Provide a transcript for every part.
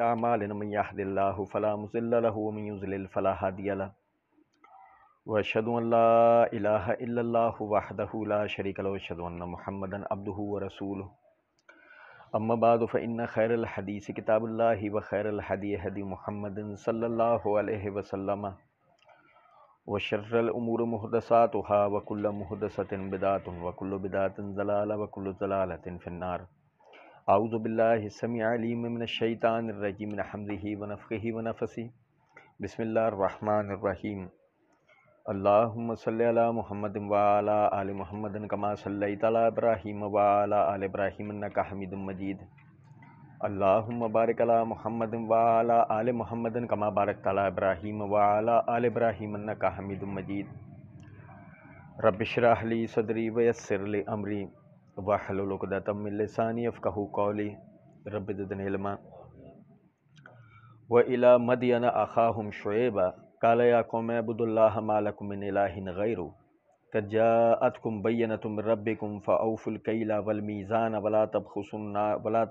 أعمالنا من يهد الله فلا مضل له ومن يضلل فلا هادي له وأشهد أن لا إله إلا الله وحده لا شريك له وأشهد أن محمدا عبده ورسوله أما بعد فإن خير الحديث كتاب الله وخير الهدي هدي محمد صلى الله عليه وسلم وشر الأمور محدثاتها وكل محدثة بدعة وكل بدعة ضلالة وكل ضلالة في النار आउज़बिल्लिसमीमिनशैतानरजीमनहमदी वनफ़ी वनफ़सी बसमीम अल्लाम सल महमद वाला आल महमदन कमा सल तब्राहीम वाला आल इब्राहिमका हमिद मजीद अल्लाम बारक महमद वाला आल महमदन कमा बारक तला इब्राहिम वाला आल इब्राहिमका हमिद मजीद रबशराहली सदरी वयसरली अमरी वहलुलदातमिलसानी फ़कहू कौली व इला मदियन अखाहम मालकुमिन गैरु बैन तुम रबिकुम वलमीज़ान वला वला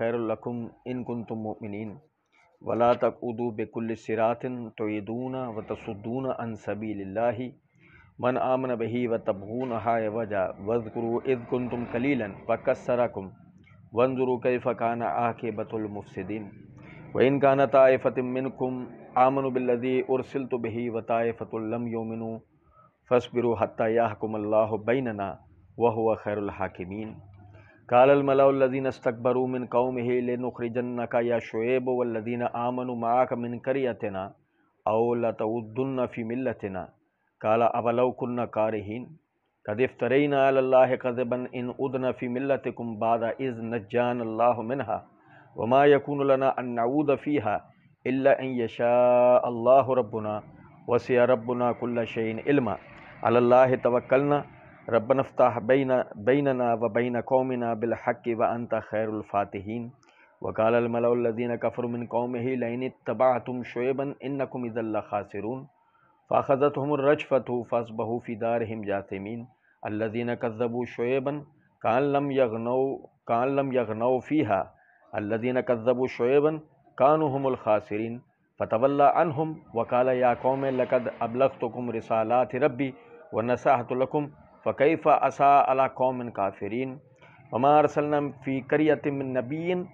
खैरकुम इन तुम मिन वला तक उदू बेकुल्ल सिरातिन तोयदून व तसद्दून अन सबी सबील्ला मन आमन बही व तबून हाय वजा वजकरू इद तुम कलीलन व कसरा पकसरकुम वंजरू कई फ़कान आके बतुलमफसदीन व इन इनकान तायफ़तमिनकुम आमन बिल्लदी उर्सिल तो बही व तायफ़तुल्लम योमिन फ़सबिर हत्या याहकुमल्ला बैनना वह व हुआ खैरहाकिमीन कालमलाजीन तकबरू मिन कौम लेनुखरिजन्ना का या शुएब वल्लिन आमन माक मिन करियतना अवलतउद्दुल्न फ़ी मिलतना काला अवलकुन्न कारहीन कदिफ तरीना अल्लाह कदबन इन उदन फ़ी मिलत कुम बादा इज़ नजान अल्लाह मिनहा वमा यकून लना अन्नाऊद फ़ीहा यशा अल्लाह रब्बना वसिया रब्बना कुल्ल शैन इल्मा अल्लाह तवक्लना ربنا افتح بين بيننا وبين قومنا بالحق وأنت خير الفاتحين وقال الملأ الذين كفروا من قومه لئن اتبعتم شعيبا إنكم إذا لخاسرون فأخذتهم الرجفة فأصبحوا في دارهم جاثمين الذين كذبوا شعيبا كأن لم يغنوا كأن لم يغنوا فيها الذين كذبوا شعيبا كانوا هم الخاسرين فتولى عنهم وقال يا قوم لقد أبلغتكم رسالات ربي ونصحت لكم فكيف أساء على قوم كافرين وما أرسلنا في قرية من نبي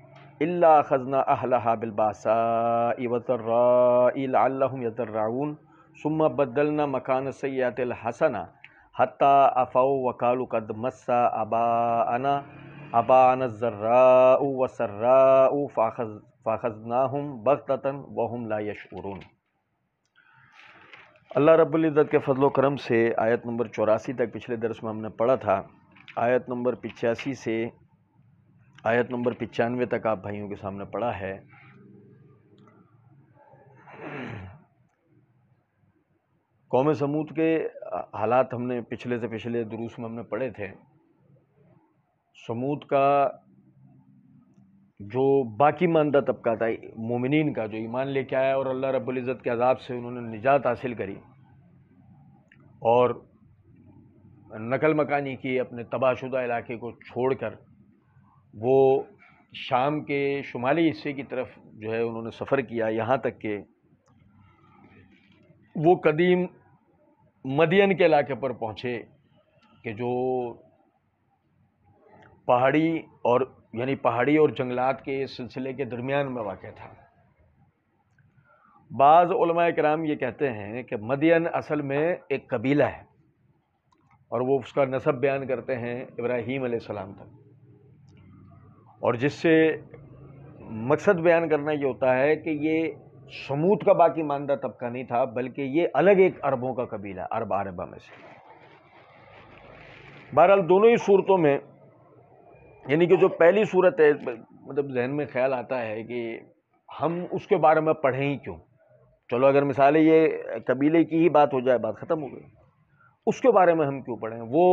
إلا أخذنا أهلها بالباساء والضراء لعلهم يضرعون ثم بدلنا مكان السيئات الحسنة حتى أفوا وقالوا قد مس أباءنا أباءنا الزراء والسراء فأخذ فأخذناهم بغتة وهم لا يشعرون अल्लाह रब्ज़त के फ़ضल करम से आयत नंबर चौरासी तक पिछले दरस में हमने पढ़ा था आयत नंबर पिचासी से आयत नंबर पचानवे तक आप भाइयों के सामने पढ़ा है कौम समूद के हालात हमने पिछले से पिछले दुरूस में हमने पढ़े थे समूद का जो बाकी मानदा तबका था मोमिन का जो ईमान लेके आया और अल्लाह रब्ज़त के अजाब से उन्होंने निजात हासिल करी और नकल मकानी की अपने तबाहशुदा इलाके को छोड़ कर वो शाम के शुमाली हिस्से की तरफ जो है उन्होंने सफ़र किया यहाँ तक के वो कदीम मदियन के इलाके पर पहुँचे कि जो पहाड़ी और यानी पहाड़ी और जंगलात के सिलसिले के दरमियान में वाक़ था बाज़ कराम ये कहते हैं कि मदियन असल में एक कबीला है और वो उसका नसब बयान करते हैं इब्राहीम सलाम तक और जिससे मकसद बयान करना ये होता है कि ये समूत का बाकी मानदा तबका नहीं था बल्कि ये अलग एक अरबों का कबीला अरब अरबा में से बहरहाल दोनों ही सूरतों में यानी कि जो पहली सूरत है मतलब जहन में ख्याल आता है कि हम उसके बारे में पढ़ें ही क्यों चलो अगर मिसाल ये कबीले की ही बात हो जाए बात ख़त्म हो गई उसके बारे में हम क्यों पढ़ें वो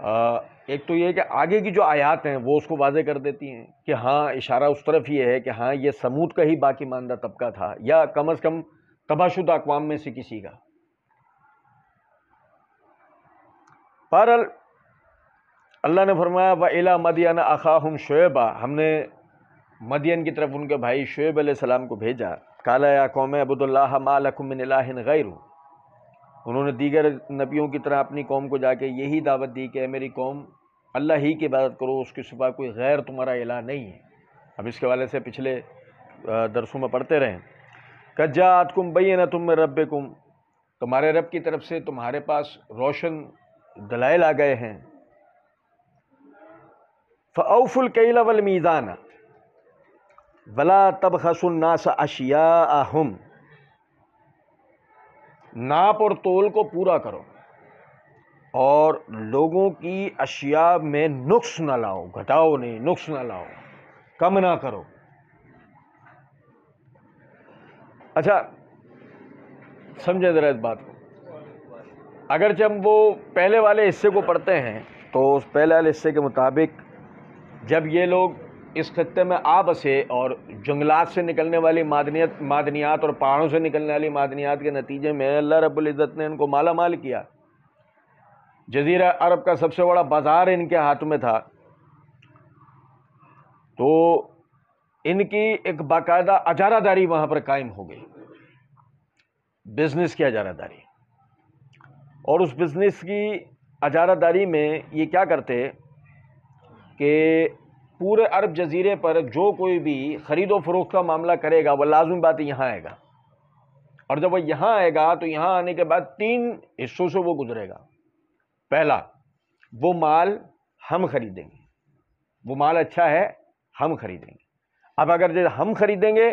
आ, एक तो ये कि आगे की जो आयात हैं वो उसको वाजे कर देती हैं कि हाँ इशारा उस तरफ ये है कि हाँ ये समूद का ही बाकी मानदा तबका था या कम अज़ कम तबाशुद अकवाम में से किसी का बहरहाल अल्लाह ने फरमाया व इला मदियन हम शुएबा हमने मदियन की तरफ उनके भाई शुएब सलाम को भेजा काला या कौम अबूदुल्ला मालकुमिन गैर उन्होंने दीगर नबियों की तरह अपनी कौम को जाके यही दावत दी कि मेरी कौम अल्लाह ही की इबादत करो उसके सिवा कोई गैर तुम्हारा इला नहीं है अब इसके वाले से पिछले दरसों में पढ़ते रहें कज्जात कुम बैन तुम रब कुम तुम्हारे रब की तरफ से तुम्हारे पास रोशन दलाइल आ गए हैं फ़ौफुल कैला वल मीज़ान वला तब हसन्नास अशिया आहम नाप और तोल को पूरा करो और लोगों की अशिया में नुक्स ना लाओ घटाओ नहीं नुक्स ना लाओ कम ना करो अच्छा समझे ज़रा इस बात को अगर जब वो पहले वाले हिस्से को पढ़ते हैं तो उस पहले वाले हिस्से के मुताबिक जब ये लोग इस खत्े में आ बसे और जंगलात से निकलने वाली मादनियत मादनियात और पहाड़ों से निकलने वाली मादनियात के नतीजे में अल्लाह रबुल्ज़त ने इनको माला माल किया जजीरा अरब का सबसे बड़ा बाज़ार इनके हाथ में था तो इनकी एक बाकायदा अजारादारी वहाँ पर कायम हो गई बिज़नेस की अजारादारी और उस बिज़नेस की अजारादारी में ये क्या करते कि पूरे अरब जजीरे पर जो कोई भी ख़रीदो फरोख का मामला करेगा वह लाजमी बात यहाँ आएगा और जब वह यहाँ आएगा तो यहाँ आने के बाद तीन हिस्सों से वो गुजरेगा पहला वो माल हम खरीदेंगे वो माल अच्छा है हम खरीदेंगे अब अगर जैसे हम खरीदेंगे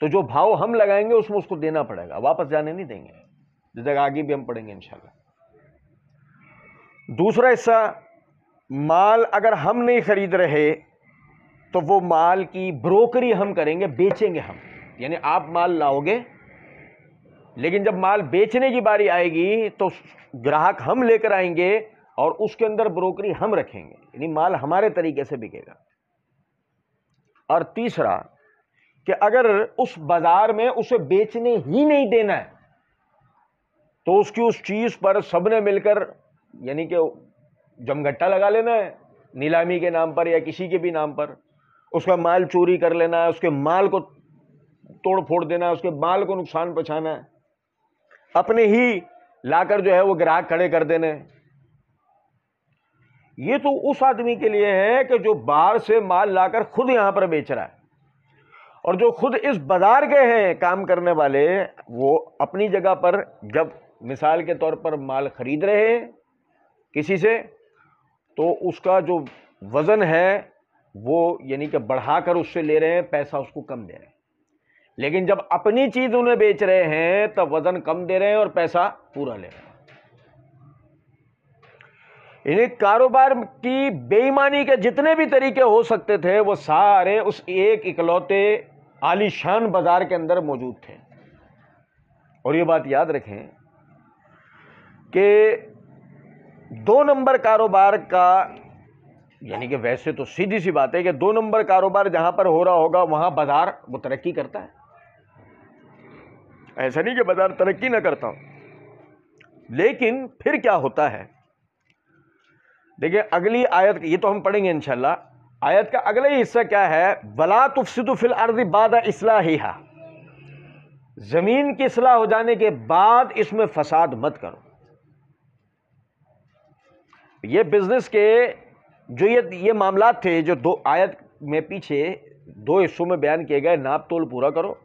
तो जो भाव हम लगाएंगे उसमें उसको देना पड़ेगा वापस जाने नहीं देंगे जैसे आगे भी हम पढ़ेंगे इंशाल्लाह दूसरा हिस्सा माल अगर हम नहीं ख़रीद रहे तो वो माल की ब्रोकरी हम करेंगे बेचेंगे हम यानी आप माल लाओगे लेकिन जब माल बेचने की बारी आएगी तो ग्राहक हम लेकर आएंगे और उसके अंदर ब्रोकरी हम रखेंगे यानी माल हमारे तरीके से बिकेगा और तीसरा कि अगर उस बाज़ार में उसे बेचने ही नहीं देना है तो उसकी उस चीज़ पर सबने मिलकर यानी कि जमघट्टा लगा लेना है नीलामी के नाम पर या किसी के भी नाम पर उसका माल चोरी कर लेना है उसके माल को तोड़ फोड़ देना है उसके माल को नुकसान पहुँचाना है अपने ही लाकर जो है वो ग्राहक खड़े कर देने ये तो उस आदमी के लिए है कि जो बाहर से माल लाकर खुद यहां पर बेच रहा है और जो खुद इस बाजार के हैं काम करने वाले वो अपनी जगह पर जब मिसाल के तौर पर माल खरीद रहे हैं किसी से तो उसका जो वज़न है वो यानी कि बढ़ाकर उससे ले रहे हैं पैसा उसको कम दे रहे हैं लेकिन जब अपनी चीज़ उन्हें बेच रहे हैं तब वज़न कम दे रहे हैं और पैसा पूरा ले रहे हैं इन्हें कारोबार की बेईमानी के जितने भी तरीके हो सकते थे वो सारे उस एक इकलौते आलीशान बाजार के अंदर मौजूद थे और ये बात याद रखें कि दो नंबर कारोबार का यानी कि वैसे तो सीधी सी बात है कि दो नंबर कारोबार जहां पर हो रहा होगा वहां बाजार वो तरक्की करता है ऐसा नहीं कि बाजार तरक्की ना करता हो लेकिन फिर क्या होता है देखिए अगली आयत ये तो हम पढ़ेंगे इनशाला आयत का अगला ही हिस्सा क्या है वला तुफसिद फिल बाद इसलाहा ज़मीन की असलाह हो जाने के बाद इसमें फसाद मत करो ये बिज़नेस के जो ये ये मामला थे जो दो आयत में पीछे दो हिस्सों में बयान किए गए नाप तोल पूरा करो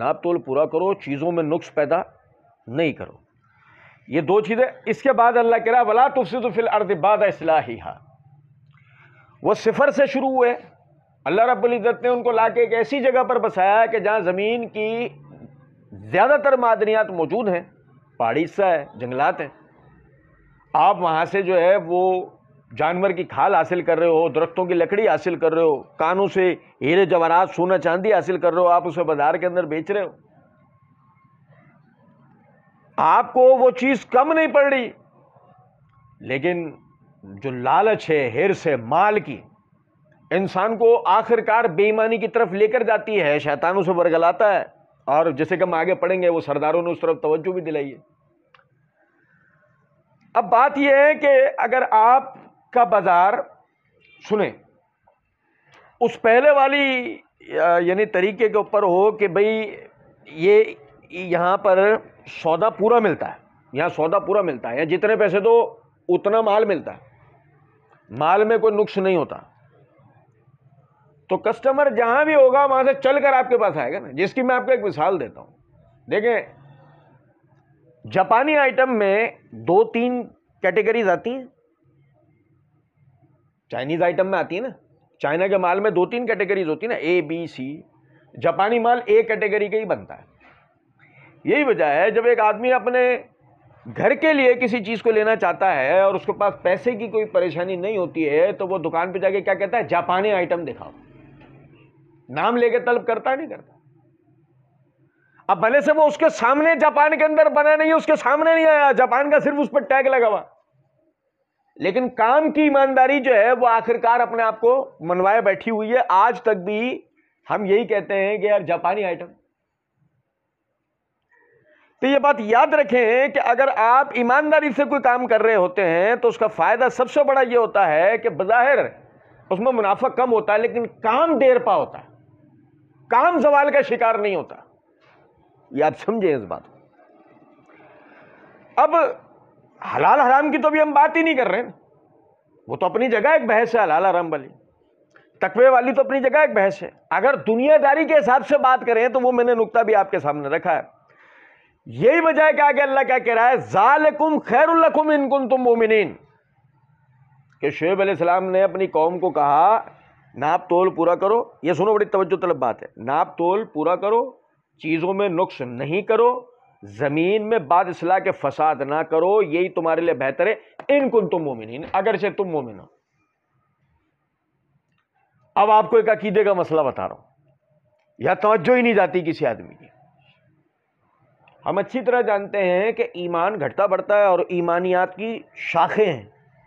नाप तोल पूरा करो चीज़ों में नुक्स पैदा नहीं करो ये दो चीज़ें इसके बाद अल्लाह के रहा तो तुफसिल अर्दबाद इसलाही हा वह सिफर से शुरू हुए अल्लाह रबुल्ज़त ने उनको ला के एक ऐसी जगह पर बसाया कि जहाँ ज़मीन की ज़्यादातर मादनियात मौजूद हैं पहाड़ी हिस्सा है जंगलात हैं आप वहाँ से जो है वो जानवर की खाल हासिल कर रहे हो दरख्तों की लकड़ी हासिल कर रहे हो कानों से हीरे जवाहरात सोना चांदी हासिल कर रहे हो आप उसे बाजार के अंदर बेच रहे हो आपको वो चीज़ कम नहीं पड़ रही लेकिन जो लालच है हिरस है माल की इंसान को आखिरकार बेईमानी की तरफ लेकर जाती है शैतान उसे बरगलाता है और जैसे कि हम आगे पढ़ेंगे वो सरदारों ने उस तरफ तवज्जो भी दिलाई है अब बात यह है कि अगर आपका बाज़ार सुने उस पहले वाली यानी तरीके के ऊपर हो कि भाई ये यहाँ पर सौदा पूरा मिलता है यहाँ सौदा पूरा मिलता है यहाँ जितने पैसे दो उतना माल मिलता है माल में कोई नुक्स नहीं होता तो कस्टमर जहाँ भी होगा वहाँ से चल कर आपके पास आएगा ना जिसकी मैं आपको एक मिसाल देता हूँ देखें जापानी आइटम में दो तीन कैटेगरीज आती हैं चाइनीज़ आइटम में आती है ना चाइना के माल में दो तीन कैटेगरीज होती है ना ए बी सी जापानी माल ए कैटेगरी का ही बनता है यही वजह है जब एक आदमी अपने घर के लिए किसी चीज़ को लेना चाहता है और उसके पास पैसे की कोई परेशानी नहीं होती है तो वो दुकान पे जाके क्या कहता है जापानी आइटम दिखाओ नाम लेके तलब करता नहीं करता अब भले से वो उसके सामने जापान के अंदर बना नहीं उसके सामने नहीं आया जापान का सिर्फ उस पर टैग लगा हुआ लेकिन काम की ईमानदारी जो है वो आखिरकार अपने आप को मनवाए बैठी हुई है आज तक भी हम यही कहते हैं कि यार जापानी आइटम तो ये बात याद रखें कि अगर आप ईमानदारी से कोई काम कर रहे होते हैं तो उसका फायदा सबसे बड़ा ये होता है कि बाहर उसमें मुनाफा कम होता है लेकिन काम देर पा होता है काम सवाल का शिकार नहीं होता ये आप समझें इस बात को अब हलाल हराम की तो भी हम बात ही नहीं कर रहे हैं वो तो अपनी जगह एक बहस है हलाल हराम वाली तकवे वाली तो अपनी जगह एक बहस है अगर दुनियादारी के हिसाब से बात करें तो वो मैंने नुकता भी आपके सामने रखा है यही वजह है कि आगे अल्लाह क्या कह रहा है जालकुम खैरकुम इनकुम तुम मोमिन के शुएब सलाम ने अपनी कौम को कहा नाप तोल पूरा करो ये सुनो बड़ी तवज्जो तलब बात है नाप तोल पूरा करो चीज़ों में नुक्स नहीं करो ज़मीन में बाद असलाह के फसाद ना करो यही तुम्हारे लिए बेहतर है कुल तुम मोमिन अगरचे तुम मोमिन हो अब आपको एक अकीदे का मसला बता रहा हूं या तोज्जो ही नहीं जाती किसी आदमी की हम अच्छी तरह जानते हैं कि ईमान घटता बढ़ता है और ईमानियात की शाखें हैं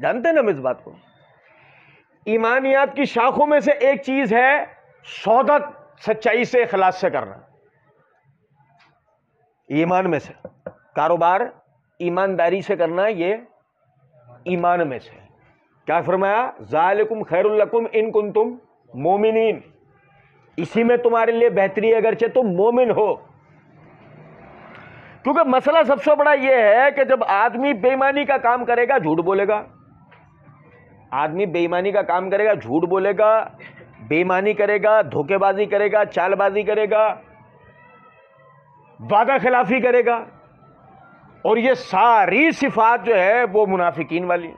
जानते हैं ना हम इस बात को ईमानियात की शाखों में से एक चीज़ है सौदत सच्चाई से अखलास से करना ईमान में से कारोबार ईमानदारी से करना ये ईमान में से क्या फरमाया ज़ालकुम खैरकुम इन कुन तुम मोमिन इसी में तुम्हारे लिए बेहतरी है अगरचे तुम मोमिन हो क्योंकि मसला सबसे बड़ा यह है कि जब आदमी बेईमानी का काम करेगा झूठ बोलेगा आदमी बेईमानी का काम करेगा झूठ बोलेगा बेईमानी करेगा धोखेबाजी करेगा चालबाजी करेगा वादा खिलाफी करेगा और ये सारी सिफात जो है वो मुनाफिकीन वाली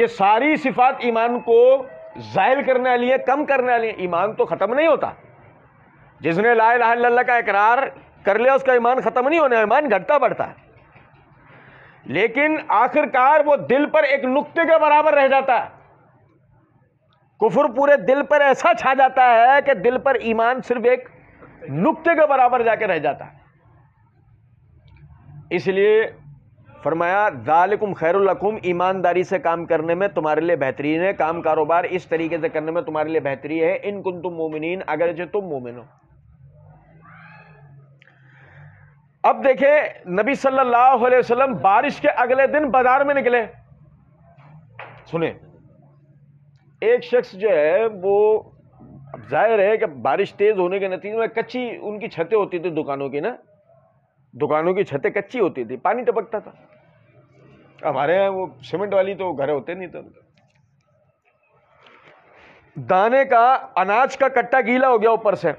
ये सारी सिफात ईमान को ज़ायल करने वाली है कम करने वाली है ईमान तो ख़त्म नहीं होता जिसने ला लाला का इकरार कर लिया उसका ईमान ख़त्म नहीं होना ईमान घटता बढ़ता है लेकिन आखिरकार वो दिल पर एक नुक्ते के बराबर रह जाता है कुफुर पूरे दिल पर ऐसा छा जाता है कि दिल पर ईमान सिर्फ एक नुक्ते के बराबर जाके रह जाता है इसलिए फरमाया दालकुम खैरकुम ईमानदारी से काम करने में तुम्हारे लिए बेहतरीन है काम कारोबार इस तरीके से करने में तुम्हारे लिए बेहतरीन है इन कुन तुम मोमिन अगर जो तुम मोमिन हो अब देखे नबी सल्लल्लाहु अलैहि वसल्लम बारिश के अगले दिन बाजार में निकले सुने एक शख्स जो है वो अब जाहिर है कि बारिश तेज़ होने के नतीजे में कच्ची उनकी छतें होती थी दुकानों की ना दुकानों की छतें कच्ची होती थी पानी टपकता था हमारे यहाँ वो सीमेंट वाली तो घर होते नहीं तो दाने का अनाज का कट्टा गीला हो गया ऊपर से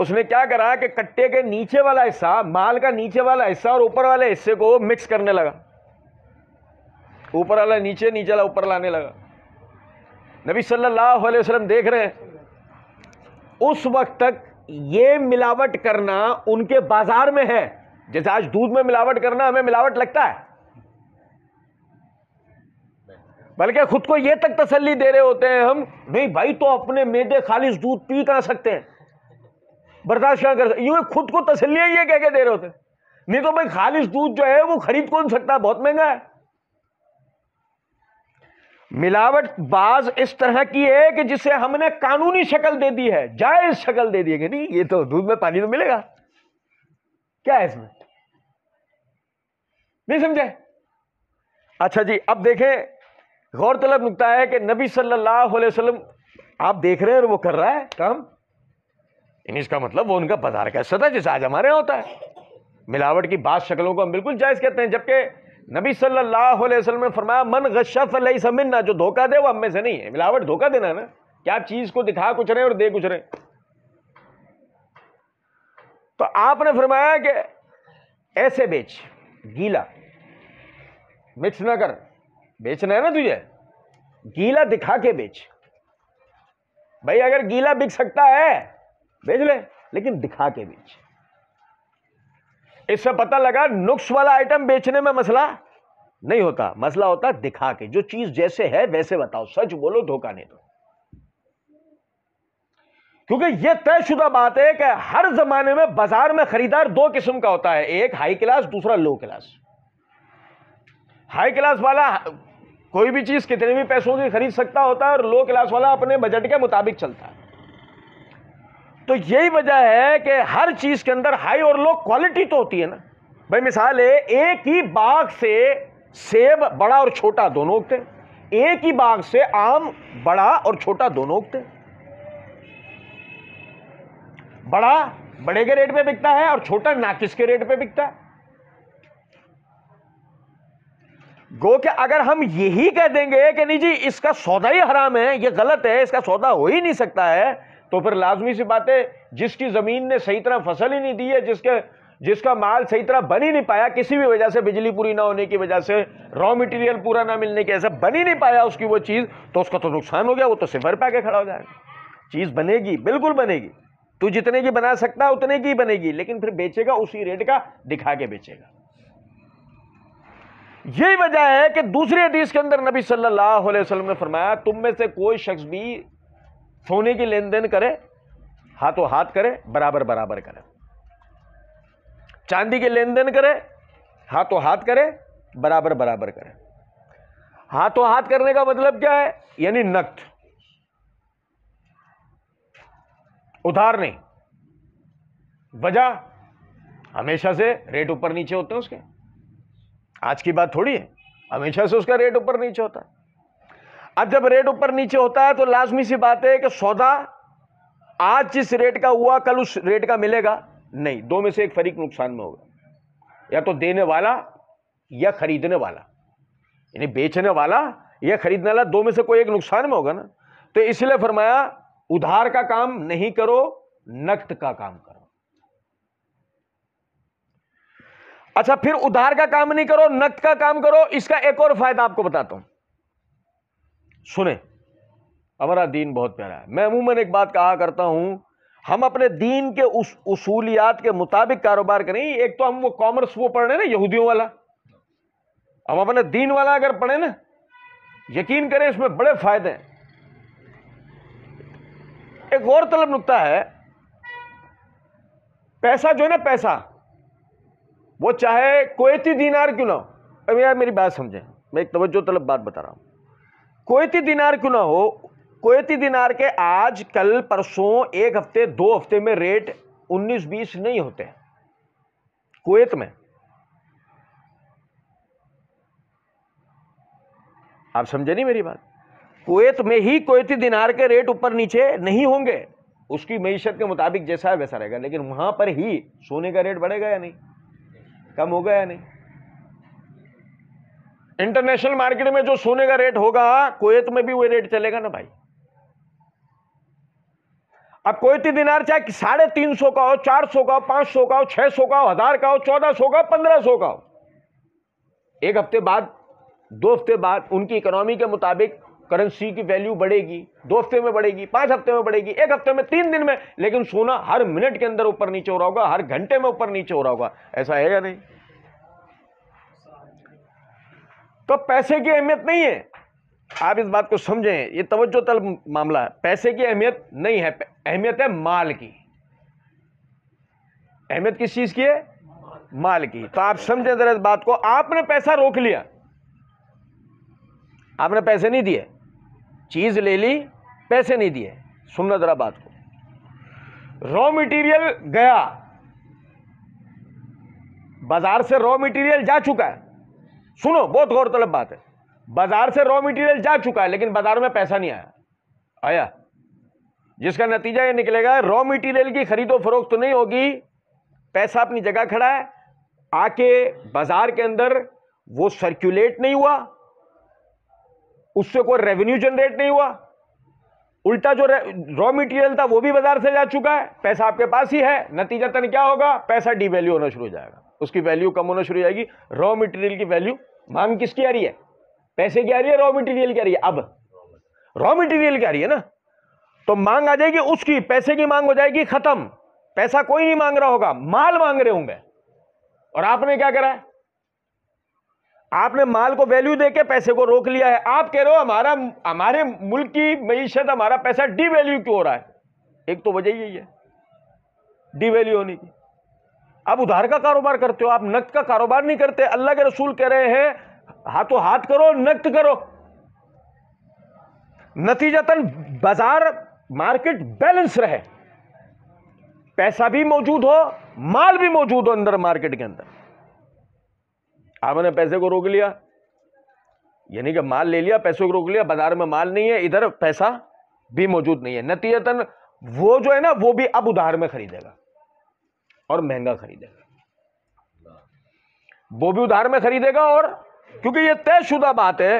उसने क्या करा कि कट्टे के नीचे वाला हिस्सा माल का नीचे वाला हिस्सा और ऊपर वाले हिस्से को मिक्स करने लगा ऊपर वाला नीचे नीचे वाला ऊपर लाने लगा नबी सल्लल्लाहु अलैहि वसल्लम देख रहे हैं उस वक्त तक ये मिलावट करना उनके बाजार में है जैसे आज दूध में मिलावट करना हमें मिलावट लगता है बल्कि खुद को यह तक तसल्ली दे रहे होते हैं हम नहीं भाई तो अपने मेदे खालिश दूध पी कहां सकते हैं बर्दाश्त क्या कर सकते यूं खुद को तसलियां ये कह के दे रहे होते हैं नहीं तो भाई खालिश दूध जो है वो खरीद कौन सकता है बहुत महंगा है मिलावट बाज इस तरह की है कि जिसे हमने कानूनी शक्ल दे दी है जायज शक्ल दे दी है कि नहीं ये तो दूध में पानी तो मिलेगा क्या है इसमें नहीं समझे अच्छा जी अब देखें गौरतलब नुकता है कि नबी सल्लल्लाहु अलैहि वसल्लम आप देख रहे हैं और वो कर रहा है काम इसका मतलब वो उनका बाजार का सदा जैसे आज हमारे होता है मिलावट की बात शक्लों को हम बिल्कुल जायज़ कहते हैं जबकि नबी सल्लल्लाहु अलैहि वसल्लम ने फरमाया मन गशा फलई समन्ना जो धोखा दे वो हम में से नहीं है मिलावट धोखा देना ना क्या आप चीज़ को दिखा कुछ रहे और दे कुछ रहे तो आपने फरमाया कि ऐसे बेच गीला मिक्स ना कर बेचना है ना तुझे गीला दिखा के बेच भाई अगर गीला बिक सकता है बेच ले लेकिन दिखा के बेच इससे पता लगा नुक्स वाला आइटम बेचने में मसला नहीं होता मसला होता दिखा के जो चीज जैसे है वैसे बताओ सच बोलो धोखा नहीं दो क्योंकि यह तयशुदा बात है कि हर जमाने में बाजार में खरीदार दो किस्म का होता है एक हाई क्लास दूसरा लो क्लास हाई क्लास वाला कोई भी चीज कितने भी पैसों की खरीद सकता होता है और लो क्लास वाला अपने बजट के मुताबिक चलता है तो यही वजह है कि हर चीज़ के अंदर हाई और लो क्वालिटी तो होती है ना भाई मिसाल है एक ही बाग से सेब बड़ा और छोटा दोनों उगते हैं एक ही बाग से आम बड़ा और छोटा दोनों उगते हैं बड़ा बड़े के रेट पे बिकता है और छोटा नाकिस के रेट पे बिकता है गो के अगर हम यही कह देंगे कि नहीं जी इसका सौदा ही हराम है ये गलत है इसका सौदा हो ही नहीं सकता है तो फिर लाजमी सी बात है जिसकी ज़मीन ने सही तरह फसल ही नहीं दी है जिसके जिसका माल सही तरह बन ही नहीं पाया किसी भी वजह से बिजली पूरी ना होने की वजह से रॉ मटेरियल पूरा ना मिलने की ऐसा बन ही नहीं पाया उसकी वो चीज़ तो उसका तो नुकसान हो गया वो तो सिफर पे आके खड़ा हो जाएगा चीज़ बनेगी बिल्कुल बनेगी तू जितने की बना सकता है उतने की बनेगी लेकिन फिर बेचेगा उसी रेट का दिखा के बेचेगा यही वजह है कि दूसरी हदीस के अंदर नबी सल्लल्लाहु अलैहि वसल्लम ने फरमाया तुम में से कोई शख्स भी सोने की लेन देन करे हाथों हाथ करे बराबर बराबर करे चांदी की लेन देन करे हाथों हाथ करे बराबर बराबर करे हाथों हाथ करने का मतलब क्या है यानी नक्त उधार नहीं वजह हमेशा से रेट ऊपर नीचे होते हैं उसके आज की बात थोड़ी है हमेशा से उसका रेट ऊपर नीचे होता है अब जब रेट ऊपर नीचे होता है तो लाजमी सी बात है कि सौदा आज जिस रेट का हुआ कल उस रेट का मिलेगा नहीं दो में से एक फरीक नुकसान में होगा या तो देने वाला या खरीदने वाला यानी बेचने वाला या खरीदने वाला दो में से कोई एक नुकसान में होगा ना तो इसलिए फरमाया उधार का काम नहीं करो नकद का काम करो अच्छा फिर उधार का काम नहीं करो नकद का काम करो इसका एक और फायदा आपको बताता हूं सुने हमारा दीन बहुत प्यारा है मैं अमूमन एक बात कहा करता हूं हम अपने दीन के उस उसूलियात के मुताबिक कारोबार करें एक तो हम वो कॉमर्स वो पढ़ रहे ना यहूदियों वाला हम अपने दीन वाला अगर पढ़े ना यकीन करें इसमें बड़े फायदे हैं एक और तलब नुकता है पैसा जो है ना पैसा वो चाहे कोयती दीनार क्यों ना हो अब यार मेरी बात समझें मैं एक तवज्जो तलब बात बता रहा हूं कोयती दिनार क्यों ना हो कोयती दिनार के आज कल परसों एक हफ्ते दो हफ्ते में रेट 19-20 नहीं होते कुवैत में आप समझे नहीं मेरी बात कुवैत में ही कोयती दिनार के रेट ऊपर नीचे नहीं होंगे उसकी मीशत के मुताबिक जैसा है वैसा रहेगा लेकिन वहां पर ही सोने का रेट बढ़ेगा या नहीं कम होगा या नहीं इंटरनेशनल मार्केट में जो सोने का रेट होगा कोयत में भी वो रेट चलेगा ना भाई अब कोयती दिनार चाहे साढ़े तीन सौ का हो चार सौ का हो पांच सौ का हो छह सौ का हो हजार का हो चौदह सौ का पंद्रह सौ का हो एक हफ्ते बाद दो हफ्ते बाद उनकी इकोनॉमी के मुताबिक करेंसी की वैल्यू बढ़ेगी दो हफ्ते में बढ़ेगी पांच हफ्ते में बढ़ेगी एक हफ्ते में तीन दिन में लेकिन सोना हर मिनट के अंदर ऊपर नीचे हो रहा होगा हर घंटे में ऊपर नीचे हो रहा होगा ऐसा है या नहीं तो पैसे की अहमियत नहीं है आप इस बात को समझें ये तवज्जो तलब मामला है पैसे की अहमियत नहीं है अहमियत है माल की अहमियत किस चीज़ की है माल की तो आप समझें जरा इस बात को आपने पैसा रोक लिया आपने पैसे नहीं दिए चीज़ ले ली पैसे नहीं दिए सुनना जरा बात को रॉ मटेरियल गया बाजार से रॉ मटेरियल जा चुका है सुनो बहुत गौरतलब बात है बाजार से रॉ मटेरियल जा चुका है लेकिन बाजार में पैसा नहीं आया आया जिसका नतीजा ये निकलेगा रॉ मटेरियल की खरीदो फरोख्त तो नहीं होगी पैसा अपनी जगह खड़ा है आके बाजार के अंदर वो सर्कुलेट नहीं हुआ उससे कोई रेवेन्यू जनरेट नहीं हुआ उल्टा जो रॉ मटेरियल था वो भी बाजार से जा चुका है पैसा आपके पास ही है नतीजा तन क्या होगा पैसा डी वैल्यू होना शुरू हो जाएगा उसकी वैल्यू कम होना शुरू हो जाएगी रॉ मटेरियल की वैल्यू मांग किसकी आ रही है पैसे की आ रही है रॉ मटेरियल की आ रही है अब रॉ मटेरियल की आ रही है ना तो मांग आ जाएगी उसकी पैसे की मांग हो जाएगी खत्म पैसा कोई नहीं मांग रहा होगा माल मांग रहे होंगे और आपने क्या करा है आपने माल को वैल्यू देके पैसे को रोक लिया है आप कह रहे हो हमारा हमारे मुल्क की मीशत हमारा पैसा डी वैल्यू क्यों हो रहा है एक तो वजह यही है डी वैल्यू होने की आप उधार का कारोबार करते हो आप नक्त का कारोबार नहीं करते अल्लाह के रसूल कह रहे हैं हाथों हाथ करो नक्त करो नतीजतन बाजार मार्केट बैलेंस रहे पैसा भी मौजूद हो माल भी मौजूद हो अंदर मार्केट के अंदर आपने पैसे को रोक लिया यानी कि माल ले लिया पैसे को रोक लिया बाजार में माल नहीं है इधर पैसा भी मौजूद नहीं है नतीजतन वो जो है ना वो भी अब उधार में खरीदेगा और महंगा खरीदेगा वो भी उधार में खरीदेगा और क्योंकि यह तयशुदा बात है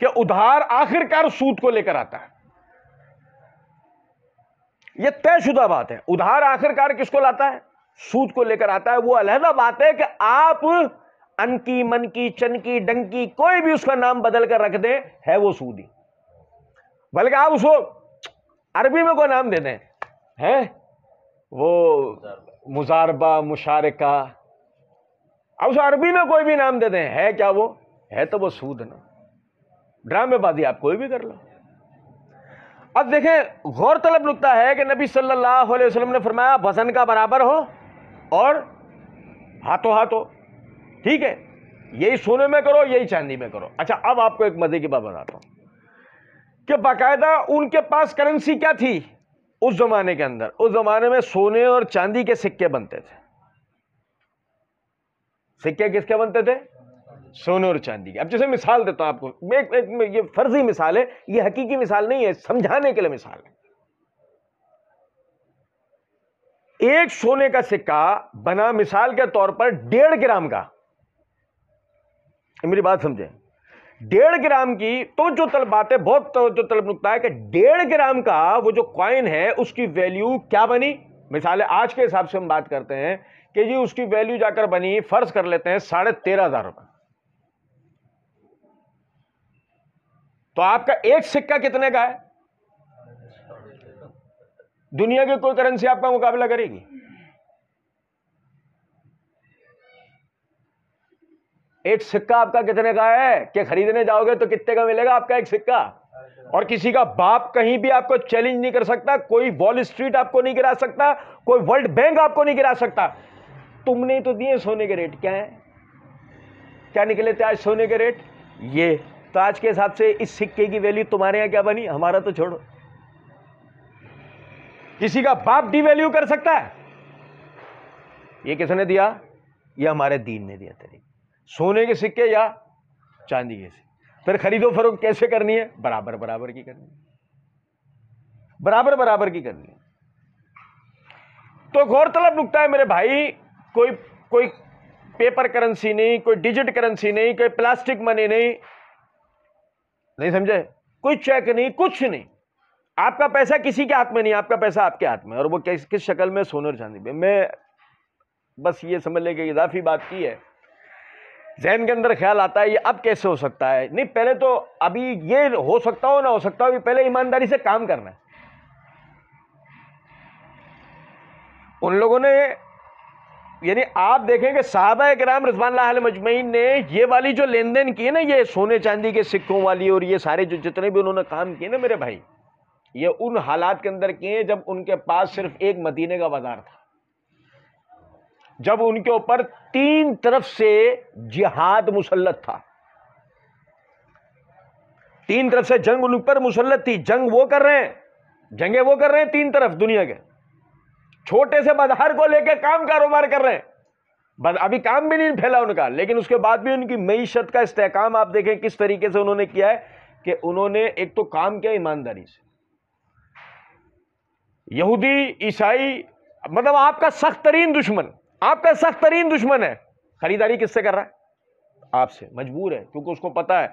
कि उधार आखिरकार सूद को लेकर आता है यह तयशुदा बात है उधार आखिरकार किसको लाता है सूद को लेकर आता है वो अलहदा बात है कि आप अनकी मनकी चनकी डंकी कोई भी उसका नाम बदल कर रख दें है वो सूदी बल्कि आप उसको अरबी में कोई नाम दे दें है वो मुजारबा मुशारका अब उसे अरबी में कोई भी नाम दे दें है क्या वो है तो वो सूद ना ड्रामेबाजी आप कोई भी कर लो अब देखें गौर तलब है कि नबी सल्लल्लाहु अलैहि वसल्लम ने फरमाया वजन का बराबर हो और हाथों हाथों ठीक है यही सोने में करो यही चांदी में करो अच्छा अब आपको एक मज़े की बात बताता हूँ कि बाकायदा उनके पास करेंसी क्या थी उस ज़माने के अंदर उस ज़माने में सोने और चांदी के सिक्के बनते थे सिक्के किसके बनते थे सोने और चांदी के अब जैसे मिसाल देता हूं आपको एक, एक ये फर्जी मिसाल है ये हकीकी मिसाल नहीं है समझाने के लिए मिसाल है एक सोने का सिक्का बना मिसाल के तौर पर डेढ़ ग्राम का मेरी बात समझें डेढ़ ग्राम की तो जो तलब बात है बहुत तो जो तलब नुकता है कि डेढ़ ग्राम का वो जो क्वाइन है उसकी वैल्यू क्या बनी मिसाल आज के हिसाब से हम बात करते हैं कि जी उसकी वैल्यू जाकर बनी फर्ज कर लेते हैं साढ़े तेरह हजार रुपये तो आपका एक सिक्का कितने का है दुनिया की कोई करेंसी आपका मुकाबला करेगी एक सिक्का आपका कितने का है कि खरीदने जाओगे तो कितने का मिलेगा आपका एक सिक्का और किसी का बाप कहीं भी आपको चैलेंज नहीं कर सकता कोई वॉल स्ट्रीट आपको नहीं गिरा सकता कोई वर्ल्ड बैंक आपको नहीं गिरा सकता तुमने तो दिए सोने के रेट क्या है क्या निकले थे आज सोने के रेट ये तो आज के हिसाब से इस सिक्के की वैल्यू तुम्हारे यहां क्या बनी हमारा तो छोड़ो किसी का बाप डी वैल्यू कर सकता है ये किसने दिया ये हमारे दीन ने दिया तेरी सोने के सिक्के या चांदी के सिक्के फिर खरीदो फरोख कैसे करनी है बराबर बराबर की करनी है बराबर बराबर की करनी है तो गौरतलब नुकता है मेरे भाई कोई कोई पेपर करेंसी नहीं कोई डिजिट करेंसी नहीं कोई प्लास्टिक मनी नहीं नहीं समझे कोई चेक नहीं कुछ नहीं आपका पैसा किसी के हाथ में नहीं आपका पैसा आपके हाथ में और वो किस किस शक्ल में सोनर चांदी में मैं बस ये समझ लेके इजाफी बात की है जहन के अंदर ख्याल आता है ये अब कैसे हो सकता है नहीं पहले तो अभी ये हो सकता हो ना हो सकता हो अभी पहले ईमानदारी से काम करना है उन लोगों ने यानी आप देखें कि साहबा कराम रजमान मजमैन ने ये वाली जो लेन देन की है ना ये सोने चांदी के सिक्कों वाली और ये सारे जो जितने भी उन्होंने काम किए ना मेरे भाई ये उन हालात के अंदर किए जब उनके पास सिर्फ एक मदीने का बाजार था जब उनके ऊपर तीन तरफ से जिहाद मुसलत था तीन तरफ से जंग उन पर मुसलत थी जंग वो कर रहे हैं जंगे वो कर रहे हैं तीन तरफ दुनिया के छोटे से बाजार को लेकर काम कारोबार कर रहे हैं अभी काम भी नहीं फैला उनका लेकिन उसके बाद भी उनकी मीशत का इस्तेकाम आप देखें किस तरीके से उन्होंने किया है कि उन्होंने एक तो काम किया ईमानदारी से यहूदी ईसाई मतलब आपका सख्त तरीन दुश्मन आपका सख्त तरीन दुश्मन है खरीदारी किससे कर रहा है आपसे मजबूर है क्योंकि उसको पता है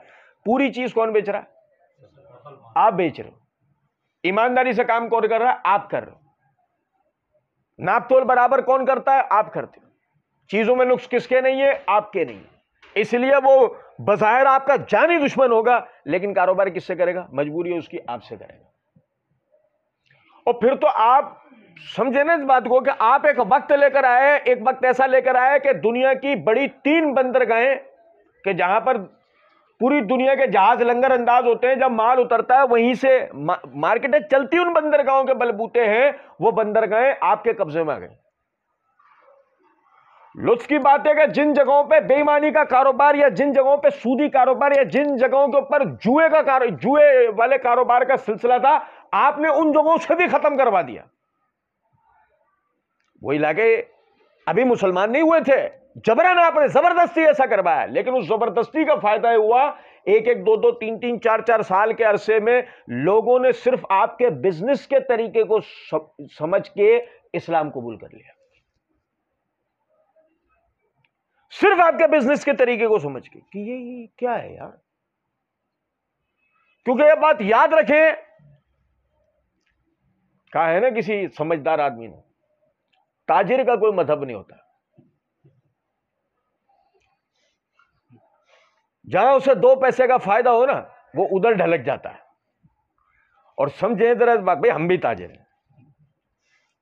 पूरी चीज कौन बेच रहा है आप बेच रहे हो ईमानदारी से काम कौन कर रहा है आप कर रहे हो नापतोल बराबर कौन करता है आप करते हो चीजों में नुक्स किसके नहीं है आपके नहीं है इसलिए वो बजायर आपका जानी दुश्मन होगा लेकिन कारोबार किससे करेगा मजबूरी उसकी आपसे करेगा और फिर तो आप समझे ना इस बात को कि आप एक वक्त लेकर आए एक वक्त ऐसा लेकर आए कि दुनिया की बड़ी तीन बंदरगाहें कि जहां पर पूरी दुनिया के जहाज लंगर अंदाज होते हैं जब माल उतरता है वहीं से मा, मार्केटें चलती उन बंदरगाहों के बलबूते हैं वो बंदरगाहें आपके कब्जे में आ गए लुत्फ की बात है कि जिन जगहों पे बेईमानी का कारोबार या जिन जगहों पे सूदी कारोबार या जिन जगहों के ऊपर जुए का जुए वाले कारोबार का सिलसिला था आपने उन जगहों से भी खत्म करवा दिया वो इलाके अभी मुसलमान नहीं हुए थे जबरन आपने जबरदस्ती ऐसा करवाया लेकिन उस जबरदस्ती का फायदा हुआ एक एक दो दो तीन तीन चार चार साल के अरसे में लोगों ने सिर्फ आपके बिजनेस के तरीके को समझ के इस्लाम कबूल कर लिया सिर्फ आपके बिजनेस के तरीके को समझ के कि ये, ये क्या है यार क्योंकि ये बात याद रखें कहा है ना किसी समझदार आदमी ने ताजिर का कोई मजहब नहीं होता जहां उसे दो पैसे का फायदा हो ना वो उधर ढलक जाता है और समझे जरा इस बात भाई हम भी ताजिर हैं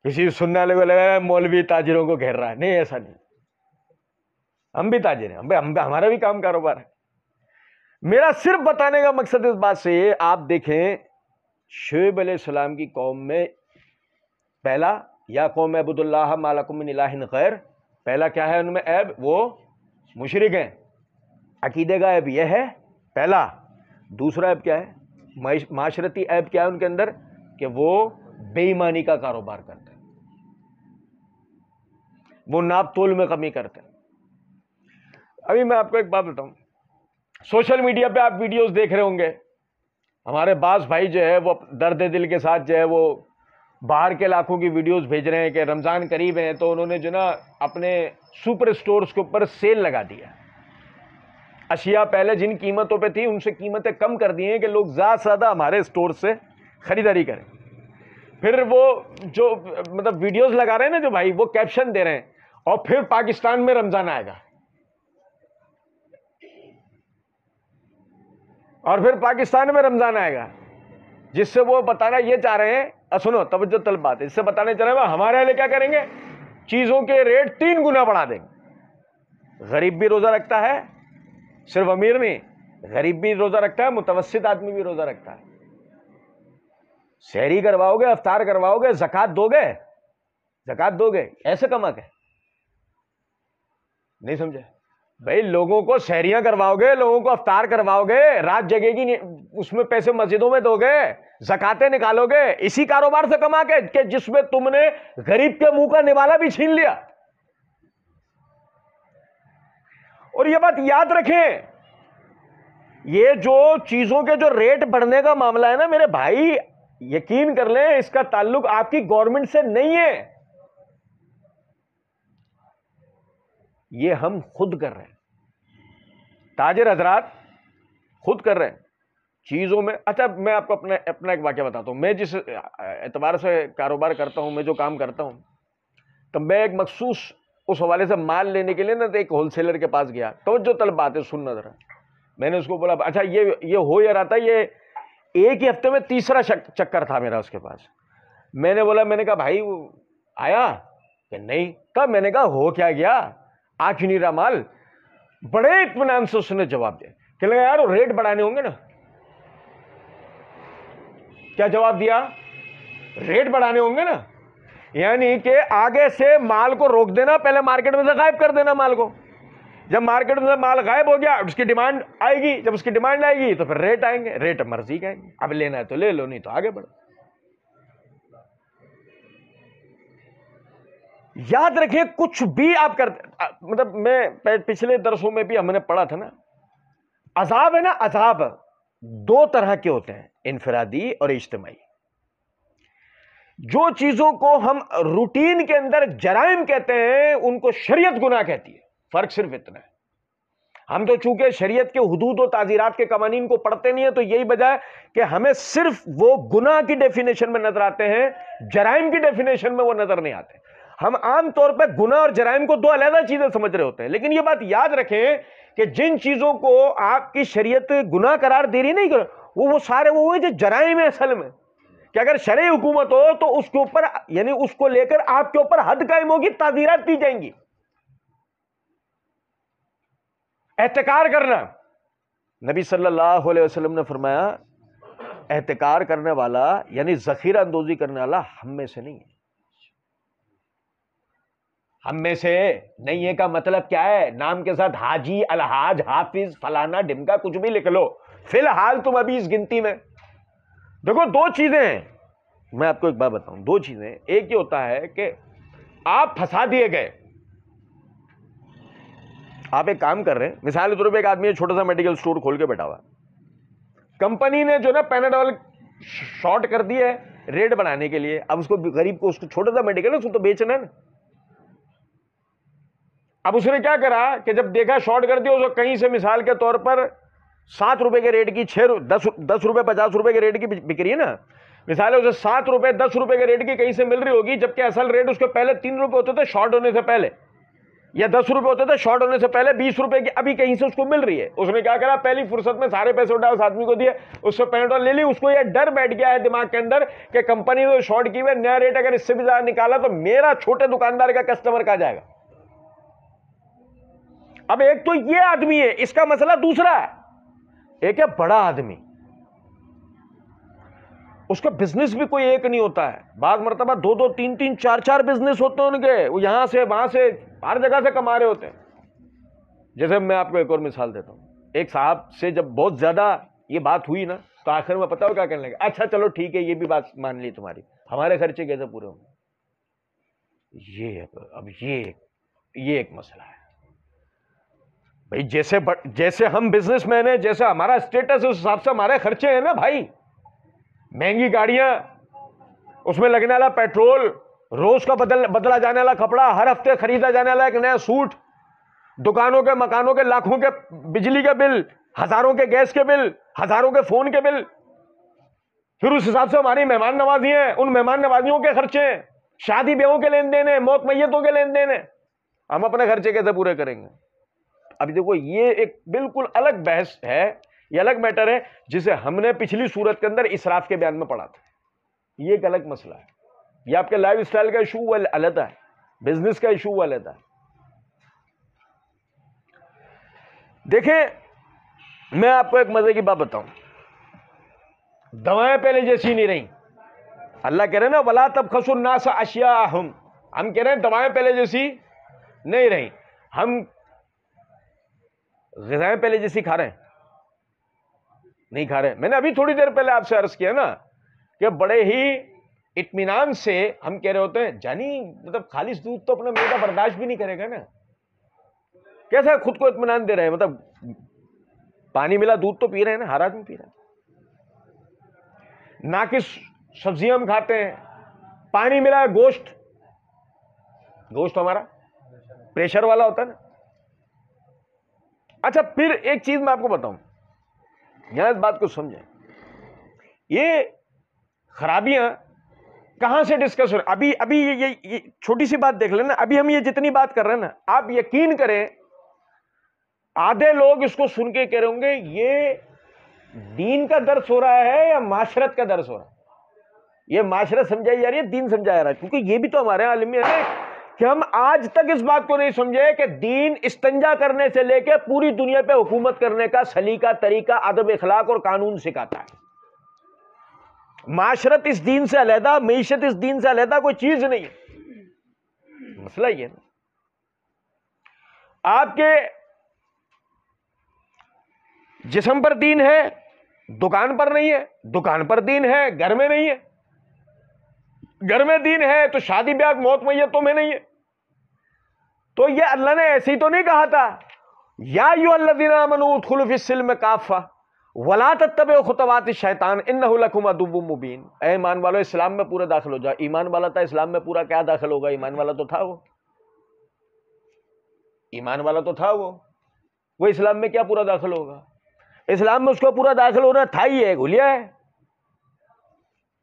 किसी सुनने वाले को लगा मौलवी ताजिरों को घेर रहा है नहीं ऐसा नहीं हम भी ताजिर हैं हम भी, हम भी हमारा भी काम कारोबार है मेरा सिर्फ बताने का मकसद इस बात से आप देखें शुएब सलाम की कौम में पहला या कौम अबुदुल्ला मालकमिन खैर पहला क्या है उनमें ऐब वो मुशरक हैं अकीदे का ऐब यह है पहला दूसरा ऐब क्या है माशरती ऐब क्या है उनके अंदर कि वो बेईमानी का कारोबार करते हैं वो नाप तोल में कमी करते हैं अभी मैं आपको एक बात बताऊं सोशल मीडिया पे आप वीडियोस देख रहे होंगे हमारे बास भाई जो है वो दर्द दिल के साथ जो है वो बाहर के लाखों की वीडियोस भेज रहे हैं कि रमज़ान करीब है तो उन्होंने जो ना अपने सुपर स्टोर्स के ऊपर सेल लगा दिया अशिया पहले जिन कीमतों पे थी उनसे कीमतें कम कर दी हैं कि लोग ज़्यादा से ज़्यादा हमारे स्टोर से ख़रीदारी करें फिर वो जो मतलब वीडियोस लगा रहे हैं ना जो भाई वो कैप्शन दे रहे हैं और फिर पाकिस्तान में रमज़ान आएगा और फिर पाकिस्तान में रमज़ान आएगा जिससे वो बताना ये चाह रहे हैं अब सुनो तवज्जो तलब बात इससे बताने चले हैं हमारे लिए क्या करेंगे चीज़ों के रेट तीन गुना बढ़ा देंगे गरीब भी रोज़ा रखता है सिर्फ अमीर नहीं गरीब भी रोज़ा रखता है मुतवसत आदमी भी रोज़ा रखता है शहरी करवाओगे अफ्तार करवाओगे जक़ात दोगे जक़ात दोगे ऐसे कमा के नहीं समझे भाई लोगों को शहरियाँ करवाओगे लोगों को अफ्तार करवाओगे रात जगेगी नहीं उसमें पैसे मस्जिदों में दोगे जकाते निकालोगे इसी कारोबार से कमा के के जिसमें तुमने गरीब के मुंह का निवाला भी छीन लिया और यह बात याद रखें ये जो चीजों के जो रेट बढ़ने का मामला है ना मेरे भाई यकीन कर लें इसका ताल्लुक आपकी गवर्नमेंट से नहीं है ये हम खुद कर रहे हैं ताजर हजरात खुद कर रहे हैं चीज़ों में अच्छा मैं आपको अपना अपना एक वाक्य बताता हूँ मैं जिस एतबार से कारोबार करता हूँ मैं जो काम करता हूँ तो मैं एक मखसूस उस हवाले से माल लेने के लिए ना तो एक होलसेलर के पास गया तो जो तलब बात है सुनना ज़रा मैंने उसको बोला अच्छा ये ये हो या रहा था ये एक ही हफ्ते में तीसरा चक्कर था मेरा उसके पास मैंने बोला मैंने कहा भाई आया कि नहीं कब मैंने कहा हो क्या गया आ क्यों नहीं रहा माल बड़े इतमान से उसने जवाब दिया कह लगा यार रेट बढ़ाने होंगे ना क्या जवाब दिया रेट बढ़ाने होंगे ना यानी कि आगे से माल को रोक देना पहले मार्केट में से गायब कर देना माल को जब मार्केट में से माल गायब हो गया उसकी डिमांड आएगी जब उसकी डिमांड आएगी तो फिर रेट आएंगे रेट मर्जी के आएंगे अब लेना है तो ले लो नहीं तो आगे बढ़ो याद रखिए कुछ भी आप कर मतलब मैं पिछले दरसों में भी हमने पढ़ा था ना अजाब है ना अजाब दो तरह के होते हैं इनफरादी और इज्तमाही जो चीज़ों को हम रूटीन के अंदर जराइम कहते हैं उनको शरीयत गुनाह कहती है फ़र्क सिर्फ इतना है हम तो चूंकि शरीयत के हदूद और ताजीरात के कवानीन को पढ़ते नहीं है तो यही वजह है कि हमें सिर्फ वो गुनाह की डेफिनेशन में नजर आते हैं जराइम की डेफिनेशन में वो नज़र नहीं आते हम आमतौर पर गुनाह और जराइम को दो अलहदा चीज़ें समझ रहे होते हैं लेकिन यह बात याद रखें कि जिन चीज़ों को आपकी शरीयत गुना करार दे रही नहीं कर वो वो सारे वो हुए जो जराइम है असल में कि अगर शरय हुकूमत हो तो उसके ऊपर यानी उसको लेकर आपके ऊपर हद कायम होगी ताजीरात दी जाएंगी एहतकार करना नबी सल्लल्लाहु अलैहि वसल्लम ने फरमाया एहतकार करने वाला यानी जखीरा अंदोजी करने वाला हम में से नहीं है हम में से नहीं है का मतलब क्या है नाम के साथ हाजी अलहाज हाफिज फलाना डिमका कुछ भी लिख लो फिलहाल तुम अभी इस गिनती में देखो दो चीज़ें हैं मैं आपको एक बात बताऊं दो चीज़ें एक ये होता है कि आप फंसा दिए गए आप एक काम कर रहे हैं मिसाल के तौर पर एक आदमी छोटा सा मेडिकल स्टोर खोल के बैठा हुआ कंपनी ने जो ना पेनाडॉल शॉर्ट कर दिया है रेट बढ़ाने के लिए अब उसको गरीब को उसको छोटा सा मेडिकल है उसको तो बेचना है ना अब उसने क्या करा कि जब देखा शॉर्ट कर दिया उसको कहीं से मिसाल के तौर पर सात रुपये के रेट की छः दस दस रुपये पचास रुपये के रेट की बिक्री है ना मिसाल है उसे सात रुपये दस रुपये के रेट की कहीं से मिल रही होगी जबकि असल रेट उसके पहले तीन रुपये होते थे शॉर्ट होने से पहले या दस रुपये होते थे शॉर्ट होने से पहले बीस रुपये की अभी कहीं से उसको मिल रही है उसने क्या करा पहली फुर्सत में सारे पैसे उठाए उस आदमी को दिए उससे पेनाटॉल ले ली उसको यह डर बैठ गया है दिमाग के अंदर कि कंपनी ने शॉर्ट की हुई नया रेट अगर इससे भी ज़्यादा निकाला तो मेरा छोटे दुकानदार का कस्टमर कहा जाएगा अब एक तो ये आदमी है इसका मसला दूसरा है एक है बड़ा आदमी उसका बिजनेस भी कोई एक नहीं होता है बाद मरतबा दो दो तीन तीन चार चार बिजनेस होते हैं उनके वो यहां से वहां से हर जगह से कमा रहे होते हैं जैसे मैं आपको एक और मिसाल देता हूं एक साहब से जब बहुत ज़्यादा ये बात हुई ना तो आखिर में पता हो क्या कहने लगे अच्छा चलो ठीक है ये भी बात मान ली तुम्हारी हमारे खर्चे कैसे पूरे होंगे ये अब ये ये एक मसला है भाई जैसे जैसे हम बिजनेसमैन हैं जैसे हमारा स्टेटस उस हिसाब से हमारे खर्चे हैं ना भाई महंगी गाड़ियाँ उसमें लगने वाला पेट्रोल रोज़ का बदल बदला जाने वाला कपड़ा हर हफ्ते खरीदा जाने वाला एक नया सूट दुकानों के मकानों के लाखों के बिजली के बिल हज़ारों के गैस के बिल हज़ारों के फ़ोन के बिल फिर उस हिसाब से हमारी मेहमान नवाजी है उन मेहमान नवाजियों के खर्चे हैं शादी ब्याहों के लेन देन है मौत मैतों के लेन देन है हम अपने खर्चे कैसे पूरे करेंगे अभी देखो ये एक बिल्कुल अलग बहस है ये अलग मैटर है जिसे हमने पिछली सूरत के अंदर इसराफ के बयान में पढ़ा था ये एक अलग मसला है ये आपके लाइफ स्टाइल का इशू अलग है बिजनेस का इशू अलग है देखें मैं आपको एक मज़े की बात बताऊं दवाएं पहले जैसी नहीं रही अल्लाह कह रहे ना वला तब खसुन्ना सा अशिया हम हम कह रहे हैं दवाएं पहले जैसी नहीं रही हम गजाएं पहले जैसी खा रहे हैं नहीं खा रहे मैंने अभी थोड़ी देर पहले आपसे अर्ज किया ना कि बड़े ही इतमान से हम कह रहे होते हैं जानी मतलब खालिश दूध तो अपना मेरे बर्दाश्त भी नहीं करेगा ना कैसा खुद को इतमान दे रहे हैं मतलब पानी मिला दूध तो पी रहे हैं ना हर आदमी पी रहा है ना कि सब्जियां हम खाते हैं पानी मिला है गोश्त गोश्त हमारा प्रेशर वाला होता है ना अच्छा फिर एक चीज मैं आपको बताऊं यहां इस बात को समझें ये खराबियां कहां से डिस्कस हो अभी अभी ये ये, ये छोटी सी बात देख लेना अभी हम ये जितनी बात कर रहे हैं ना आप यकीन करें आधे लोग इसको सुन के कह रहे होंगे ये दीन का दर्श हो रहा है या माशरत का दर्श हो रहा है ये माशरत समझाई जा रही है दीन समझाया जा रहा है क्योंकि ये भी तो हमारे आलमी है कि हम आज तक इस बात को नहीं समझे कि दीन इस्तंजा करने से लेकर पूरी दुनिया पे हुकूमत करने का सलीका तरीका अदब इखलाक और कानून सिखाता है माशरत इस दीन से अलहदा मीशत इस दीन से अलहदा कोई चीज नहीं है मसला ये ना आपके जिसम पर दीन है दुकान पर नहीं है दुकान पर दीन है घर में नहीं है घर में दीन है तो शादी ब्याह मौत यह तो में नहीं है तो ये अल्लाह ने ऐसे ही तो नहीं कहा था या यू अल्लादीना खुलफिसल में काफ़ा वला तब खुतवात शैतान इन नकुम अदुब मुबीन ए ईमान वालो इस्लाम में पूरा दाखिल हो जाओ ईमान वाला था इस्लाम में पूरा क्या दाखिल होगा ईमान वाला तो था वो ईमान वाला तो था वो वो इस्लाम में क्या पूरा दाखिल होगा इस्लाम में उसका पूरा दाखिल होना था ही है घुलिया है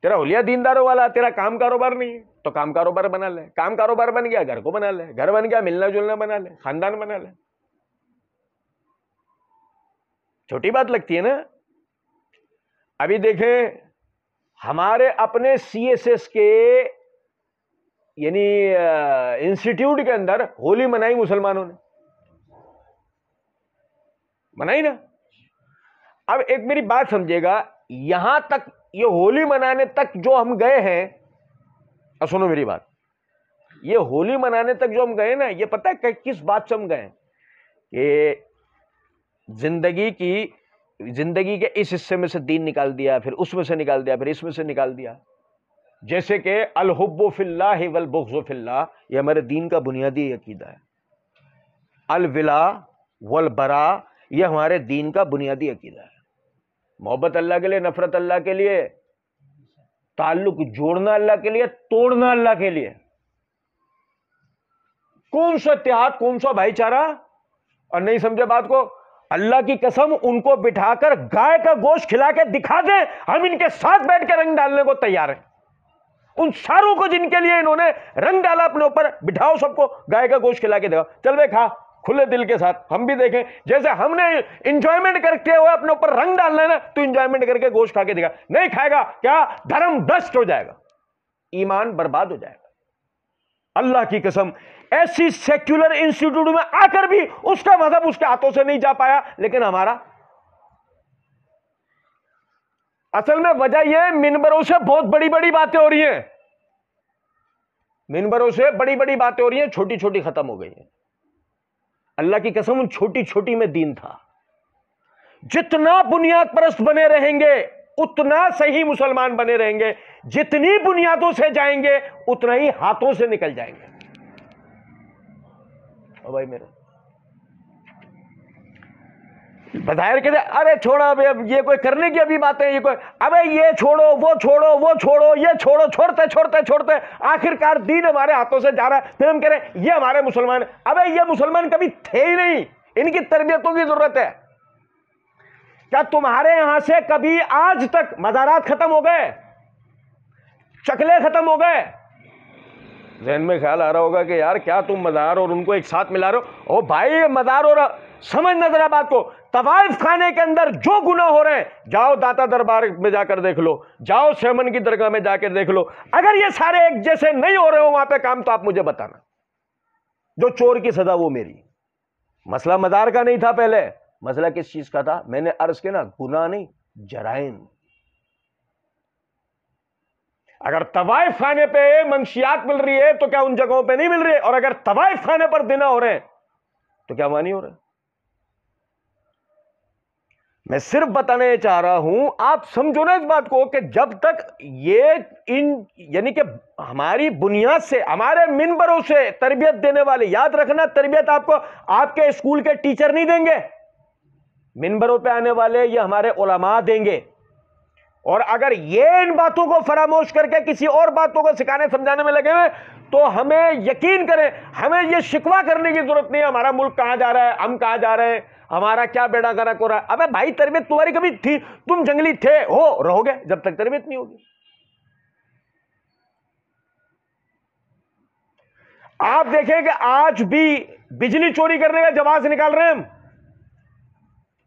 तेरा हुलिया दीनदारों वाला तेरा काम कारोबार नहीं है तो काम कारोबार बना ले काम कारोबार बन गया घर को बना ले घर बन गया मिलना जुलना बना ले खानदान बना ले छोटी बात लगती है ना अभी देखें हमारे अपने सीएसएस के यानी इंस्टीट्यूट के अंदर होली मनाई मुसलमानों ने मनाई ना अब एक मेरी बात समझेगा यहां तक ये होली मनाने तक जो हम गए हैं सुनो मेरी बात ये होली मनाने तक जो हम गए ना ये पता है किस बात से हम गए कि जिंदगी की जिंदगी के इस हिस्से में से दीन निकाल दिया फिर उसमें से निकाल दिया फिर इसमें से निकाल दिया जैसे कि अलहब्बो फिल्ला वल बुख्ज़ो फिल्ला ये हमारे दीन का बुनियादी अकीदा है अलविला वल बरा ये हमारे दीन का बुनियादी अकीदा है मोहब्बत अल्लाह के लिए नफरत अल्लाह के लिए ताल्लुक जोड़ना अल्लाह के लिए तोड़ना अल्लाह के लिए कौन सा त्याग कौन सा भाईचारा और नहीं समझे बात को अल्लाह की कसम उनको बिठाकर गाय का गोश्त खिला के दिखा दें हम इनके साथ बैठ के रंग डालने को तैयार हैं उन सारों को जिनके लिए इन्होंने रंग डाला अपने ऊपर बिठाओ सबको गाय का गोश्त खिला के दिखाओ चल बे खा खुले दिल के साथ हम भी देखें जैसे हमने इंजॉयमेंट करके हुए अपने ऊपर रंग डालना है ना तो इंजॉयमेंट करके गोश्त खा के देगा नहीं खाएगा क्या धर्म भ्रष्ट हो जाएगा ईमान बर्बाद हो जाएगा अल्लाह की कसम ऐसी सेक्युलर इंस्टीट्यूट में आकर भी उसका मजहब उसके हाथों से नहीं जा पाया लेकिन हमारा असल में वजह यह मिनबरों से बहुत बड़ी बड़ी बातें हो रही हैं मिनबरों से बड़ी बड़ी बातें हो रही हैं छोटी छोटी खत्म हो गई हैं अल्लाह की कसम उन छोटी छोटी में दीन था जितना बुनियाद परस्त बने रहेंगे उतना सही मुसलमान बने रहेंगे जितनी बुनियादों से जाएंगे उतना ही हाथों से निकल जाएंगे भाई मेरा बधायर कहते अरे छोड़ो अब ये कोई करने की अभी बातें ये कोई अबे ये छोड़ो वो छोड़ो वो छोड़ो ये छोड़ो छोड़ते छोड़ते छोड़ते आखिरकार दीन हमारे हाथों से जा रहा है फिर हम कह रहे हैं ये हमारे मुसलमान अबे ये मुसलमान कभी थे ही नहीं इनकी तरबियतों की जरूरत है क्या तुम्हारे यहां से कभी आज तक मजारात खत्म हो गए चकले खत्म हो गए जहन में ख्याल आ रहा होगा कि यार क्या तुम मजार और उनको एक साथ मिला रहे हो ओ भाई मजार और समझना जरा बात को तवाइफ खाने के अंदर जो गुना हो रहे हैं जाओ दाता दरबार में जाकर देख लो जाओ सेमन की दरगाह में जाकर देख लो अगर ये सारे एक जैसे नहीं हो रहे हो वहां पे काम तो आप मुझे बताना जो चोर की सजा वो मेरी मसला मदार का नहीं था पहले मसला किस चीज का था मैंने अर्ज के ना गुना नहीं जराइम अगर तवाइफ खाने पर मंशियात मिल रही है तो क्या उन जगहों पर नहीं मिल रही है और अगर तवाइफ खाने पर देना हो रहे हैं तो क्या वहां नहीं हो रहा मैं सिर्फ बताने चाह रहा हूं आप समझो ना इस बात को कि जब तक ये इन यानी कि हमारी बुनियाद से हमारे मिनबरों से तरबियत देने वाले याद रखना तरबियत आपको आपके स्कूल के टीचर नहीं देंगे मिनबरों पे आने वाले ये हमारे ओलमा देंगे और अगर ये इन बातों को फरामोश करके किसी और बातों को सिखाने समझाने में लगे हुए तो हमें यकीन करें हमें ये शिकवा करने की जरूरत नहीं है हमारा मुल्क कहाँ जा रहा है हम कहाँ जा रहे हैं हमारा क्या बेड़ा गर्क हो रहा है अबे भाई तरबियत तुम्हारी कभी थी तुम जंगली थे हो रहोगे जब तक तरबियत नहीं होगी आप देखें कि आज भी बिजली चोरी करने का जवाब निकाल रहे हैं हम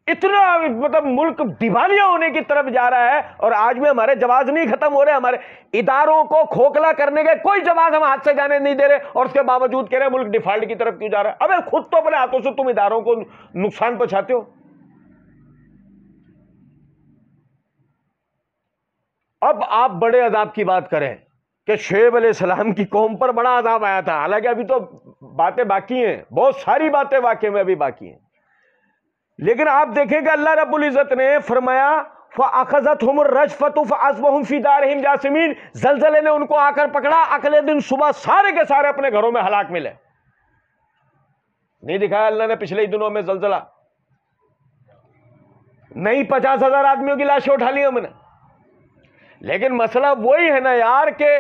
इतना मतलब मुल्क दिवालिया होने की तरफ जा रहा है और आज भी हमारे जवाब नहीं खत्म हो रहे हमारे इदारों को खोखला करने के कोई जवाब हम हाथ से जाने नहीं दे रहे और उसके बावजूद कह रहे मुल्क डिफॉल्ट की तरफ क्यों जा रहा है अबे खुद तो अपने हाथों से तुम इदारों को नुकसान पहुंचाते हो अब आप बड़े अदाब की बात करें कि शेब सलाम की कौम पर बड़ा अदाब आया था हालांकि अभी तो बातें बाकी हैं बहुत सारी बातें वाकई में अभी बाकी हैं लेकिन आप देखेंगे अल्लाह रब्बुल इज़्ज़त ने फरमाया फ़ाखजत हम रजफत फ़ासबहम फ़ीदारहिम जासमीन जलजले ने उनको आकर पकड़ा अगले दिन सुबह सारे के सारे अपने घरों में हलाक मिले नहीं दिखाया अल्लाह ने पिछले ही दिनों में जलजला नहीं पचास हजार आदमियों की लाशें उठा ली हमने लेकिन मसला वही है ना यार के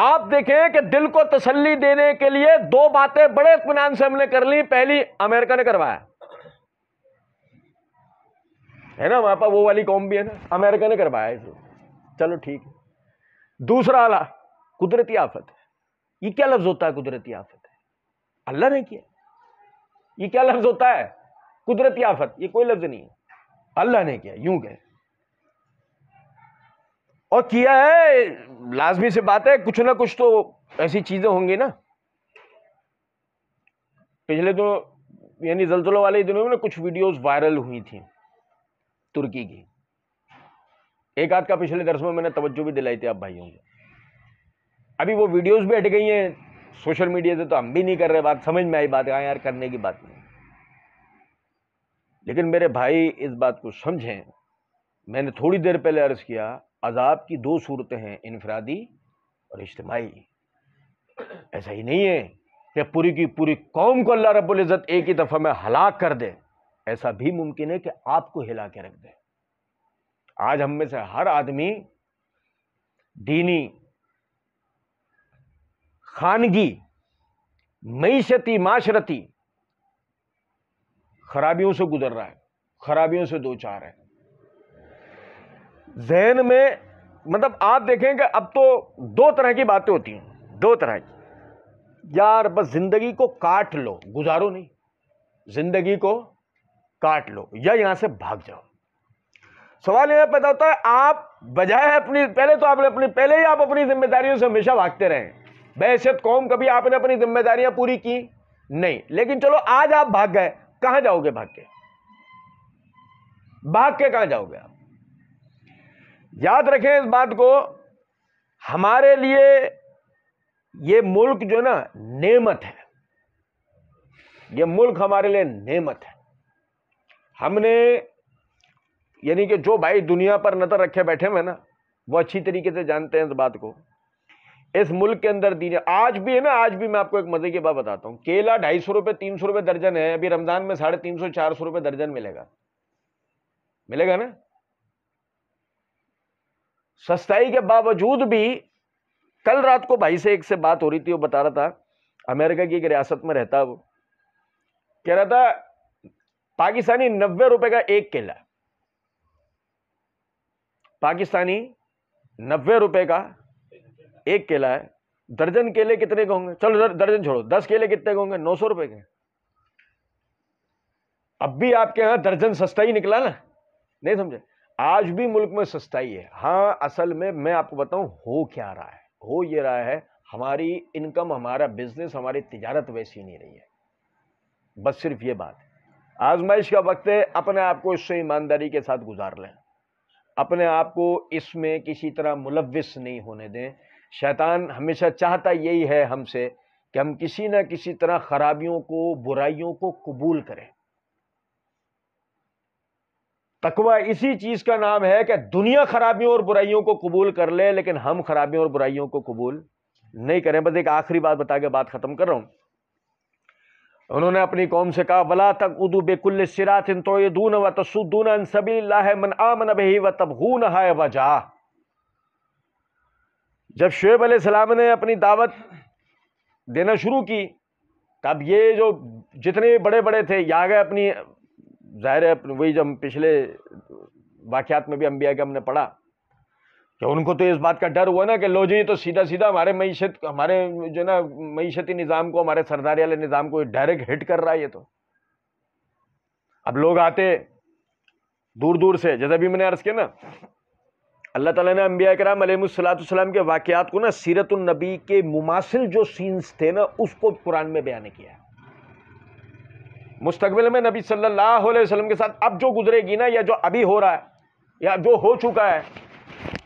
आप देखें कि दिल को तसल्ली देने के लिए दो बातें बड़े इतमान से हमने कर ली पहली अमेरिका ने करवाया है ना वहां पर वो वाली कॉम भी है ना अमेरिका ने करवाया इसको चलो ठीक है दूसरा आला कुदरती आफत है ये क्या लफ्ज़ होता है कुदरती आफत है अल्लाह ने किया ये क्या लफ्ज़ होता है कुदरती आफत ये कोई लफ्ज़ नहीं है अल्लाह ने किया यूं कहे और किया है लाजमी से बात है कुछ ना कुछ तो ऐसी चीज़ें होंगी ना पिछले तो यानी जलजलों वाले दिनों में ना कुछ वीडियोस वायरल हुई थी तुर्की की एक आध का पिछले दर्श में मैंने तवज्जो भी दिलाई थी आप भाइयों को अभी वो वीडियोस भी हट गई हैं सोशल मीडिया से तो हम भी नहीं कर रहे बात समझ में आई बात हाँ यार करने की बात नहीं लेकिन मेरे भाई इस बात को समझें मैंने थोड़ी देर पहले अर्ज़ किया अजाब की दो सूरतें हैं इनफरादी और इज्तमाही ऐसा ही नहीं है कि पूरी की पूरी कौम को अल्लाह रब्बुल इज़्ज़त एक ही दफ़ा में हलाक कर दे ऐसा भी मुमकिन है कि आपको हिला के रख दे आज हम में से हर आदमी दीनी खानगी मीशती माशरती खराबियों से गुजर रहा है खराबियों से दो चार है जहन में मतलब आप देखें कि अब तो दो तरह की बातें होती हैं दो तरह की यार बस जिंदगी को काट लो गुजारो नहीं जिंदगी को काट लो या यहां से भाग जाओ सवाल यह पैदा होता है आप बजाय अपनी पहले तो आपने अपनी पहले ही आप अपनी जिम्मेदारियों से हमेशा भागते रहे बहसियत कौम कभी आपने अपनी जिम्मेदारियां पूरी की नहीं लेकिन चलो आज आप भाग गए कहां जाओगे भाग के भाग के कहां जाओगे आप याद रखें इस बात को हमारे लिए ये मुल्क जो ना नेमत है ये मुल्क हमारे लिए नेमत है हमने यानी कि जो भाई दुनिया पर नज़र रखे बैठे हुए ना वो अच्छी तरीके से जानते हैं इस बात को इस मुल्क के अंदर दीजिए आज भी है ना आज भी मैं आपको एक मज़े की बात बताता हूँ केला ढाई सौ रुपये तीन सौ रुपये दर्जन है अभी रमज़ान में साढ़े तीन सौ चार सौ रुपये दर्जन मिलेगा मिलेगा ना सस्ताई के बावजूद भी कल रात को भाई से एक से बात हो रही थी वो बता रहा था अमेरिका की एक रियासत में रहता वो कह रहा था पाकिस्तानी नब्बे रुपए का एक केला पाकिस्तानी नब्बे रुपए का एक केला है दर्जन केले कितने के होंगे चलो दर्जन छोड़ो दस केले कितने के होंगे नौ सौ रुपए के अब भी आपके यहां दर्जन सस्ता ही निकला ना नहीं समझे आज भी मुल्क में सस्ता ही है हाँ असल में मैं आपको बताऊं हो क्या रहा है हो ये रहा है हमारी इनकम हमारा बिजनेस हमारी तिजारत वैसी नहीं रही है बस सिर्फ ये बात है आजमाइश का वक्त है अपने आप को इससे ईमानदारी के साथ गुजार लें अपने आप को इसमें किसी तरह मुलविस नहीं होने दें शैतान हमेशा चाहता यही है हमसे कि हम किसी न किसी तरह खराबियों को बुराइयों को कबूल करें तकवा इसी चीज़ का नाम है कि दुनिया खराबियों और बुराइयों को कबूल कर ले लेकिन हम खराबियों और बुराइयों को कबूल नहीं करें बस एक आखिरी बात बता के बात ख़त्म कर रहा हूं उन्होंने अपनी कौम से कहा वला तक उदू बेकुल्ले सिरात इन तो दून व तसुदून अन सबी मन आमन बही व तबहून है वजा जब शुएब सलाम ने अपनी दावत देना शुरू की तब ये जो जितने भी बड़े बड़े थे या गए अपनी ज़ाहिर है वही जब पिछले वाक़ात में भी अम्बिया के हमने पढ़ा कि तो उनको तो इस बात का डर हुआ ना कि लो जी तो सीधा सीधा हमारे मीशत हमारे जो ना मीशती निज़ाम को हमारे सरदारी वाले निज़ाम को डायरेक्ट हिट कर रहा है ये तो अब लोग आते दूर दूर से जैसे भी मैंने अर्ज़ किया ना अल्लाह ताला ने अम्बिया कराम अलैहिस्सलाम के वाक़ात को ना सीरतुलनबी के मुमासिल जो सीन्स थे ना उसको कुरान में बयान किया मुस्तबिल में नबी सल्लल्लाहु अलैहि वसल्लम के साथ अब जो गुजरेगी ना या जो अभी हो रहा है या जो हो चुका है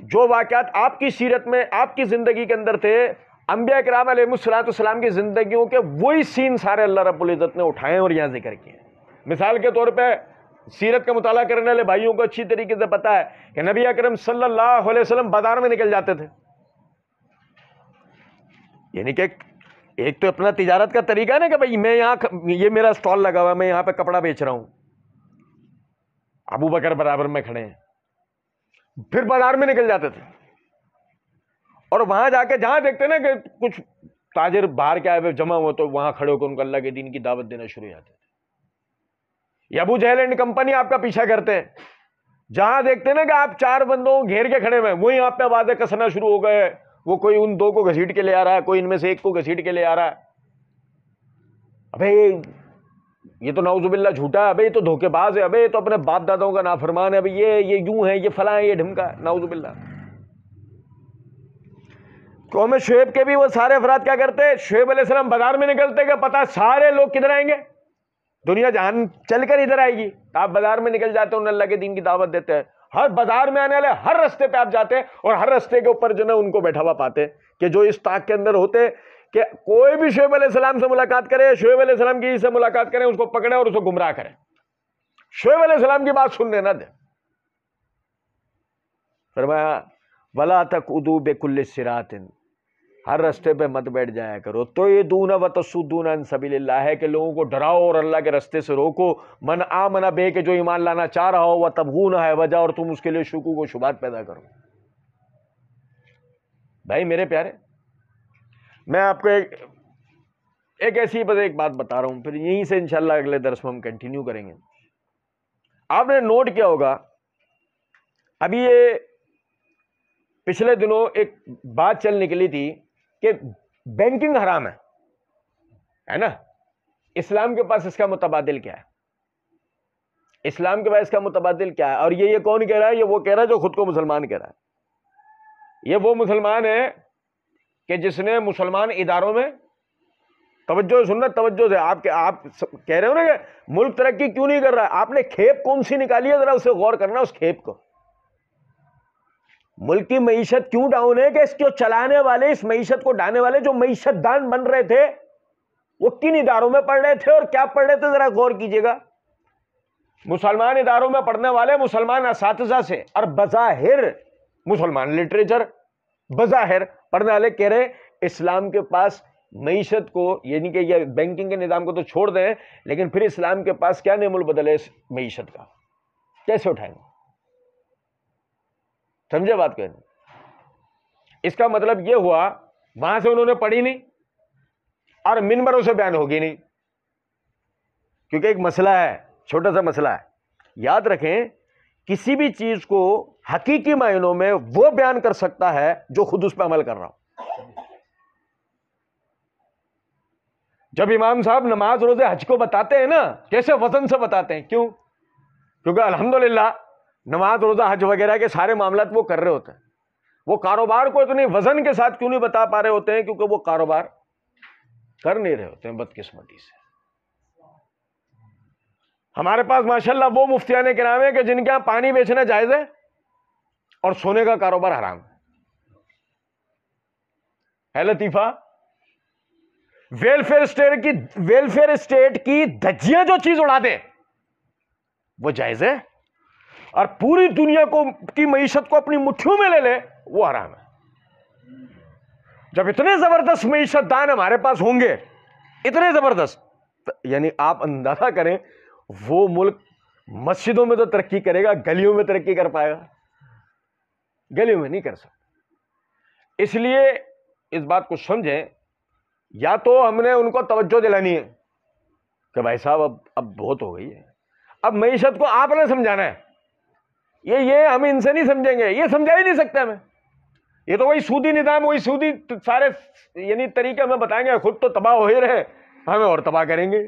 जो वाक़ात आपकी सीरत में आपकी ज़िंदगी के अंदर थे अम्बिया कराम सलातम की जिंदगी के वही सीन सारे अल्लाह रबुल्ज़त ने उठाए और यहाँ ज़िक्र किए मिसाल के तौर पर सीरत का मुताला करने वाले भाइयों को अच्छी तरीके से पता है कि नबी अकरम सल्लल्लाहु अलैहि वसल्लम बाजार में निकल जाते थे यानी कि एक तो अपना तिजारत का तरीका ना कि भाई मैं यहाँ ये मेरा स्टॉल लगा हुआ मैं यहाँ पर कपड़ा बेच रहा हूँ अबू बकर बराबर में खड़े हैं फिर बाजार में निकल जाते थे और वहां जाके जहां देखते ना कि कुछ ताजिर बाहर के आए हुए जमा हुए तो वहां खड़े होकर उनको अल्लाह के दिन की दावत देना शुरू हो जाते थे यबू जहल एंड कंपनी आपका पीछा करते हैं जहां देखते ना कि आप चार बंदों घेर के खड़े हुए वही आप पे आवाजें कसना शुरू हो गए वो कोई उन दो को घसीट के ले आ रहा है कोई इनमें से एक को घसीट के ले आ रहा है अबे ये तो नाउजुबिल्ला झूठा है अबे ये तो धोखेबाज है अबे ये तो अपने बाप दादाओं का नाफरमान है अभी ये ये यूं है ये फला है ये ढिमका है नाउजुबिल्ला कौम शुएब के भी वो सारे अफराद क्या करते शुएब अलैहिस्सलाम बाजार में निकलते क्या पता सारे लोग किधर आएंगे दुनिया जहान चल कर इधर आएगी आप बाजार में निकल जाते हैं उन अल्लाह के दिन की दावत देते हैं हर बाजार में आने वाले हर रस्ते पे आप जाते हैं और हर रस्ते के ऊपर जो ना उनको बैठा हुआ पाते कि जो इस ताक के अंदर होते कि कोई भी शुएब अलैहिस्सलाम से मुलाकात करे शुएब अलैहिस्सलाम की से मुलाकात करें उसको पकड़े और उसको गुमराह करें शुएब अलैहिस्सलाम की बात सुनने ना दे फरमाया वला तक उदू बेकुल्ल सिरात हर रास्ते पे मत बैठ जाया करो तो ये दूना व तसुदून अन सबील्ला है कि लोगों को डराओ और अल्लाह के रास्ते से रोको मन आ मना बे के जो ईमान लाना चाह रहा हो वह तबगून है वजह और तुम उसके लिए शुकू को शुबात पैदा करो भाई मेरे प्यारे मैं आपको एक एक ऐसी बस एक बात बता रहा हूँ फिर यहीं से इंशाल्लाह अगले दरस में हम कंटिन्यू करेंगे आपने नोट किया होगा अभी ये पिछले दिनों एक बात चल निकली थी कि बैंकिंग हराम है है ना इस्लाम के पास इसका मुतबादिल क्या है इस्लाम के पास इसका मुतबादिल क्या है और ये ये कौन कह रहा है ये वो कह रहा है जो खुद को मुसलमान कह रहा है ये वो मुसलमान है कि जिसने मुसलमान इदारों में तवज्जो सुनना तवज्जो से आप आप कह रहे हो ना कि मुल्क तरक्की क्यों नहीं कर रहा है आपने खेप कौन सी निकाली है ज़रा उसे गौर करना उस खेप को मुल्क की मीशत क्यों डाउन है कि इसको चलाने वाले इस मीशत को डाने वाले जो मीशत दान बन रहे थे वो किन इदारों में पढ़ रहे थे और क्या पढ़ रहे थे ज़रा गौर कीजिएगा मुसलमान इदारों में पढ़ने वाले मुसलमान इस से और बज़ाहिर मुसलमान लिटरेचर बज़ाहिर पढ़ने वाले कह रहे हैं इस्लाम के पास मीशत को यानी कि यह बैंकिंग के निज़ाम को तो छोड़ दें लेकिन फिर इस्लाम के पास क्या नियमुल बदल है इस मीशत का कैसे उठाएंगे समझे बात कह इसका मतलब यह हुआ वहां से उन्होंने पढ़ी नहीं और मिनबरों से बयान होगी नहीं क्योंकि एक मसला है छोटा सा मसला है याद रखें किसी भी चीज़ को हकीकी मायनों में वो बयान कर सकता है जो खुद उस पर अमल कर रहा हो जब इमाम साहब नमाज रोजे हज को बताते हैं ना कैसे वजन से बताते हैं क्यों क्योंकि अल्हम्दुलिल्लाह नमाज रोजा हज वगैरह के सारे मामला वो कर रहे होते हैं वो कारोबार को इतने वजन के साथ क्यों नहीं बता पा रहे होते हैं क्योंकि वो कारोबार कर नहीं रहे होते हैं बदकिस्मती से हमारे पास माशाल्लाह वो मुफ्तियाने के नाम है कि जिनके यहां पानी बेचना जायज़ है और सोने का कारोबार हराम है लतीफा वेलफेयर स्टेट की वेलफेयर स्टेट की धज्जियां जो चीज उड़ा दे वो जायज है और पूरी दुनिया को की मीशत को अपनी मुट्ठियों में ले ले वो हराम है जब इतने जबरदस्त मीशत दान हमारे पास होंगे इतने जबरदस्त यानी आप अंदाजा करें वो मुल्क मस्जिदों में तो तरक्की करेगा गलियों में तरक्की कर पाएगा गलियों में नहीं कर सकते इसलिए इस बात को समझें या तो हमने उनको तवज्जो दिलानी है कि भाई साहब अब अब बहुत हो गई है अब मीशत को आपने समझाना है ये ये हम इनसे नहीं समझेंगे ये समझा ही नहीं सकते हमें ये तो वही सूदी निदाम वही सूदी सारे यानी तरीके हमें बताएंगे खुद तो तबाह हो ही रहे हमें और तबाह करेंगे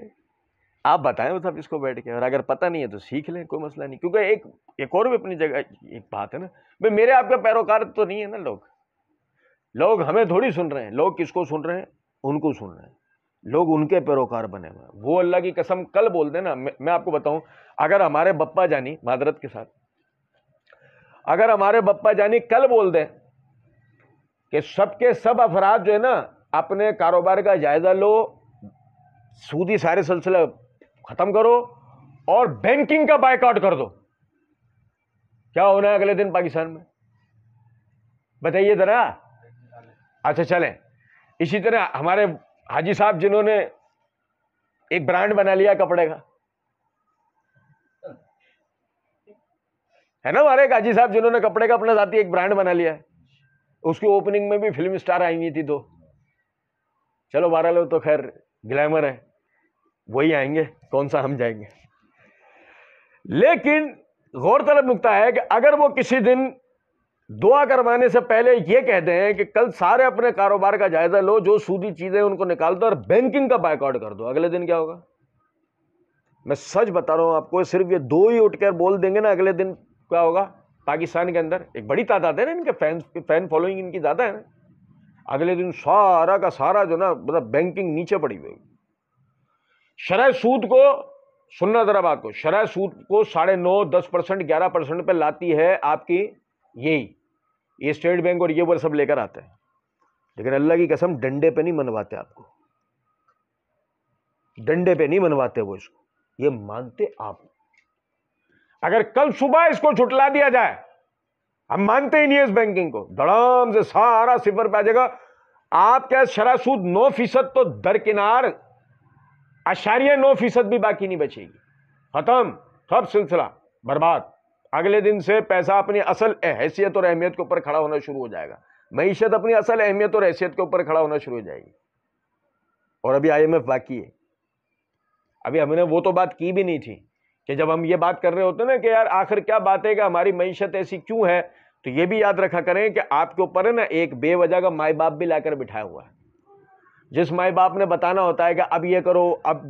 आप बताएं वो सब इसको बैठ के और अगर पता नहीं है तो सीख लें कोई मसला नहीं क्योंकि एक एक और भी अपनी जगह एक बात है ना भाई मेरे आपका पैरोकार तो नहीं है ना लोग लोग हमें थोड़ी सुन रहे हैं लोग किसको सुन रहे हैं उनको सुन रहे हैं लोग उनके पैरोकार बने हुए हैं वो अल्लाह की कसम कल बोल देना मैं आपको बताऊं अगर हमारे बप्पा जानी मादरत के साथ अगर हमारे बप्पा जानी कल बोल दें कि सबके सब अफराद जो है ना अपने कारोबार का जायज़ा लो सूदी सारे सिलसिला खत्म करो और बैंकिंग का बायकॉट कर दो क्या होना है अगले दिन पाकिस्तान में बताइए जरा अच्छा चलें इसी तरह हमारे हाजी साहब जिन्होंने एक ब्रांड बना लिया कपड़े का है ना हमारे हाजी साहब जिन्होंने कपड़े का अपना जाती एक ब्रांड बना लिया है उसकी ओपनिंग में भी फिल्म स्टार आई हुई थी दो चलो लोग तो खैर ग्लैमर है वही आएंगे कौन सा हम जाएंगे लेकिन गौरतलब नुकता है कि अगर वो किसी दिन दुआ करवाने से पहले ये कहते हैं कि कल सारे अपने कारोबार का जायजा लो जो सूदी चीज़ें उनको निकाल दो और बैंकिंग का बाइकआउट कर दो अगले दिन क्या होगा मैं सच बता रहा हूं आपको सिर्फ ये दो ही उठकर बोल देंगे ना अगले दिन क्या होगा पाकिस्तान के अंदर एक बड़ी तादाद है ना इनके फैन फैन फॉलोइंग इनकी ज़्यादा है ना अगले दिन सारा का सारा जो ना मतलब बैंकिंग नीचे पड़ी हुई शरा सूद को सुनना ज़रा बात को शरा सूद को साढ़े नौ दस परसेंट ग्यारह परसेंट पर लाती है आपकी यही ये स्टेट बैंक और ये वो सब लेकर आते हैं लेकिन अल्लाह की कसम डंडे पे नहीं मनवाते आपको डंडे पे नहीं मनवाते वो इसको ये मानते आप अगर कल सुबह इसको छुटला दिया जाए हम मानते ही नहीं इस बैंकिंग को धड़ाम से सारा सिफर पे आ जाएगा शरा सूद नौ फीसद तो दरकिनार आशार्य नौ फीसद भी बाकी नहीं बचेगी ख़त्म सब सिलसिला बर्बाद अगले दिन से पैसा अपनी असल हैसियत और अहमियत के ऊपर खड़ा होना शुरू हो जाएगा मीशत अपनी असल अहमियत और हैसियत के ऊपर खड़ा होना शुरू हो जाएगी और अभी आईएमएफ बाकी है अभी हमने वो तो बात की भी नहीं थी कि जब हम ये बात कर रहे होते ना कि यार आखिर क्या बात है कि हमारी मीशत ऐसी क्यों है तो ये भी याद रखा करें कि आपके ऊपर है ना एक बेवजह का माए बाप भी लाकर बिठाया हुआ है जिस माए बाप ने बताना होता है कि अब ये करो अब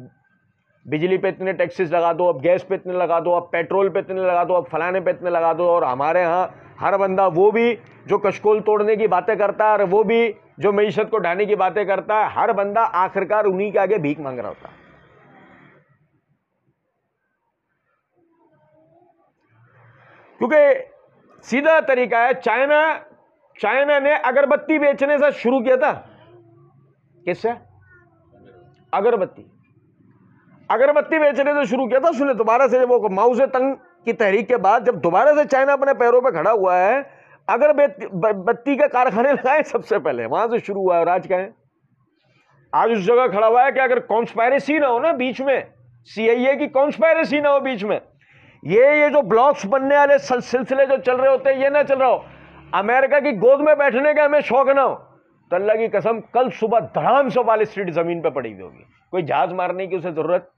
बिजली पे इतने टैक्सेस लगा दो अब गैस पे इतने लगा दो अब पेट्रोल पे इतने लगा दो अब फलाने पे इतने लगा दो और हमारे यहाँ हर बंदा वो भी जो कशकोल तोड़ने की बातें करता है और वो भी जो मीशत को ढाने की बातें करता है हर बंदा आखिरकार उन्हीं के आगे भीख मांग रहा होता है क्योंकि सीधा तरीका है चाइना चाइना ने अगरबत्ती बेचने से शुरू किया था किससे अगरबत्ती अगरबत्ती बेचने से शुरू किया था उसने दोबारा से जब वो माउजे तंग की तहरीक के बाद जब दोबारा से चाइना अपने पैरों पर खड़ा हुआ है अगर बत्ती के कारखाने लगाए सबसे पहले वहां से शुरू हुआ है और आज आज उस जगह खड़ा हुआ है कि अगर कॉन्स्पायरेसी ना हो ना बीच में सीआईए की कॉन्स्पायरेसी ना हो बीच में ये ये जो ब्लॉक्स बनने वाले सिलसिले जो चल रहे होते हैं ये ना चल रहा हो अमेरिका की गोद में बैठने का हमें शौक ना हो तो अल्लाह की कसम कल सुबह धड़ाम से वाल स्ट्रीट ज़मीन पर पड़ी हुई होगी कोई जहाज़ मारने की उसे ज़रूरत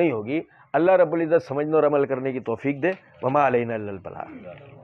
नहीं होगी अल्लाह रबुल्ज़त समझने और अमल करने की तोफ़ी दे वमा अलैन बला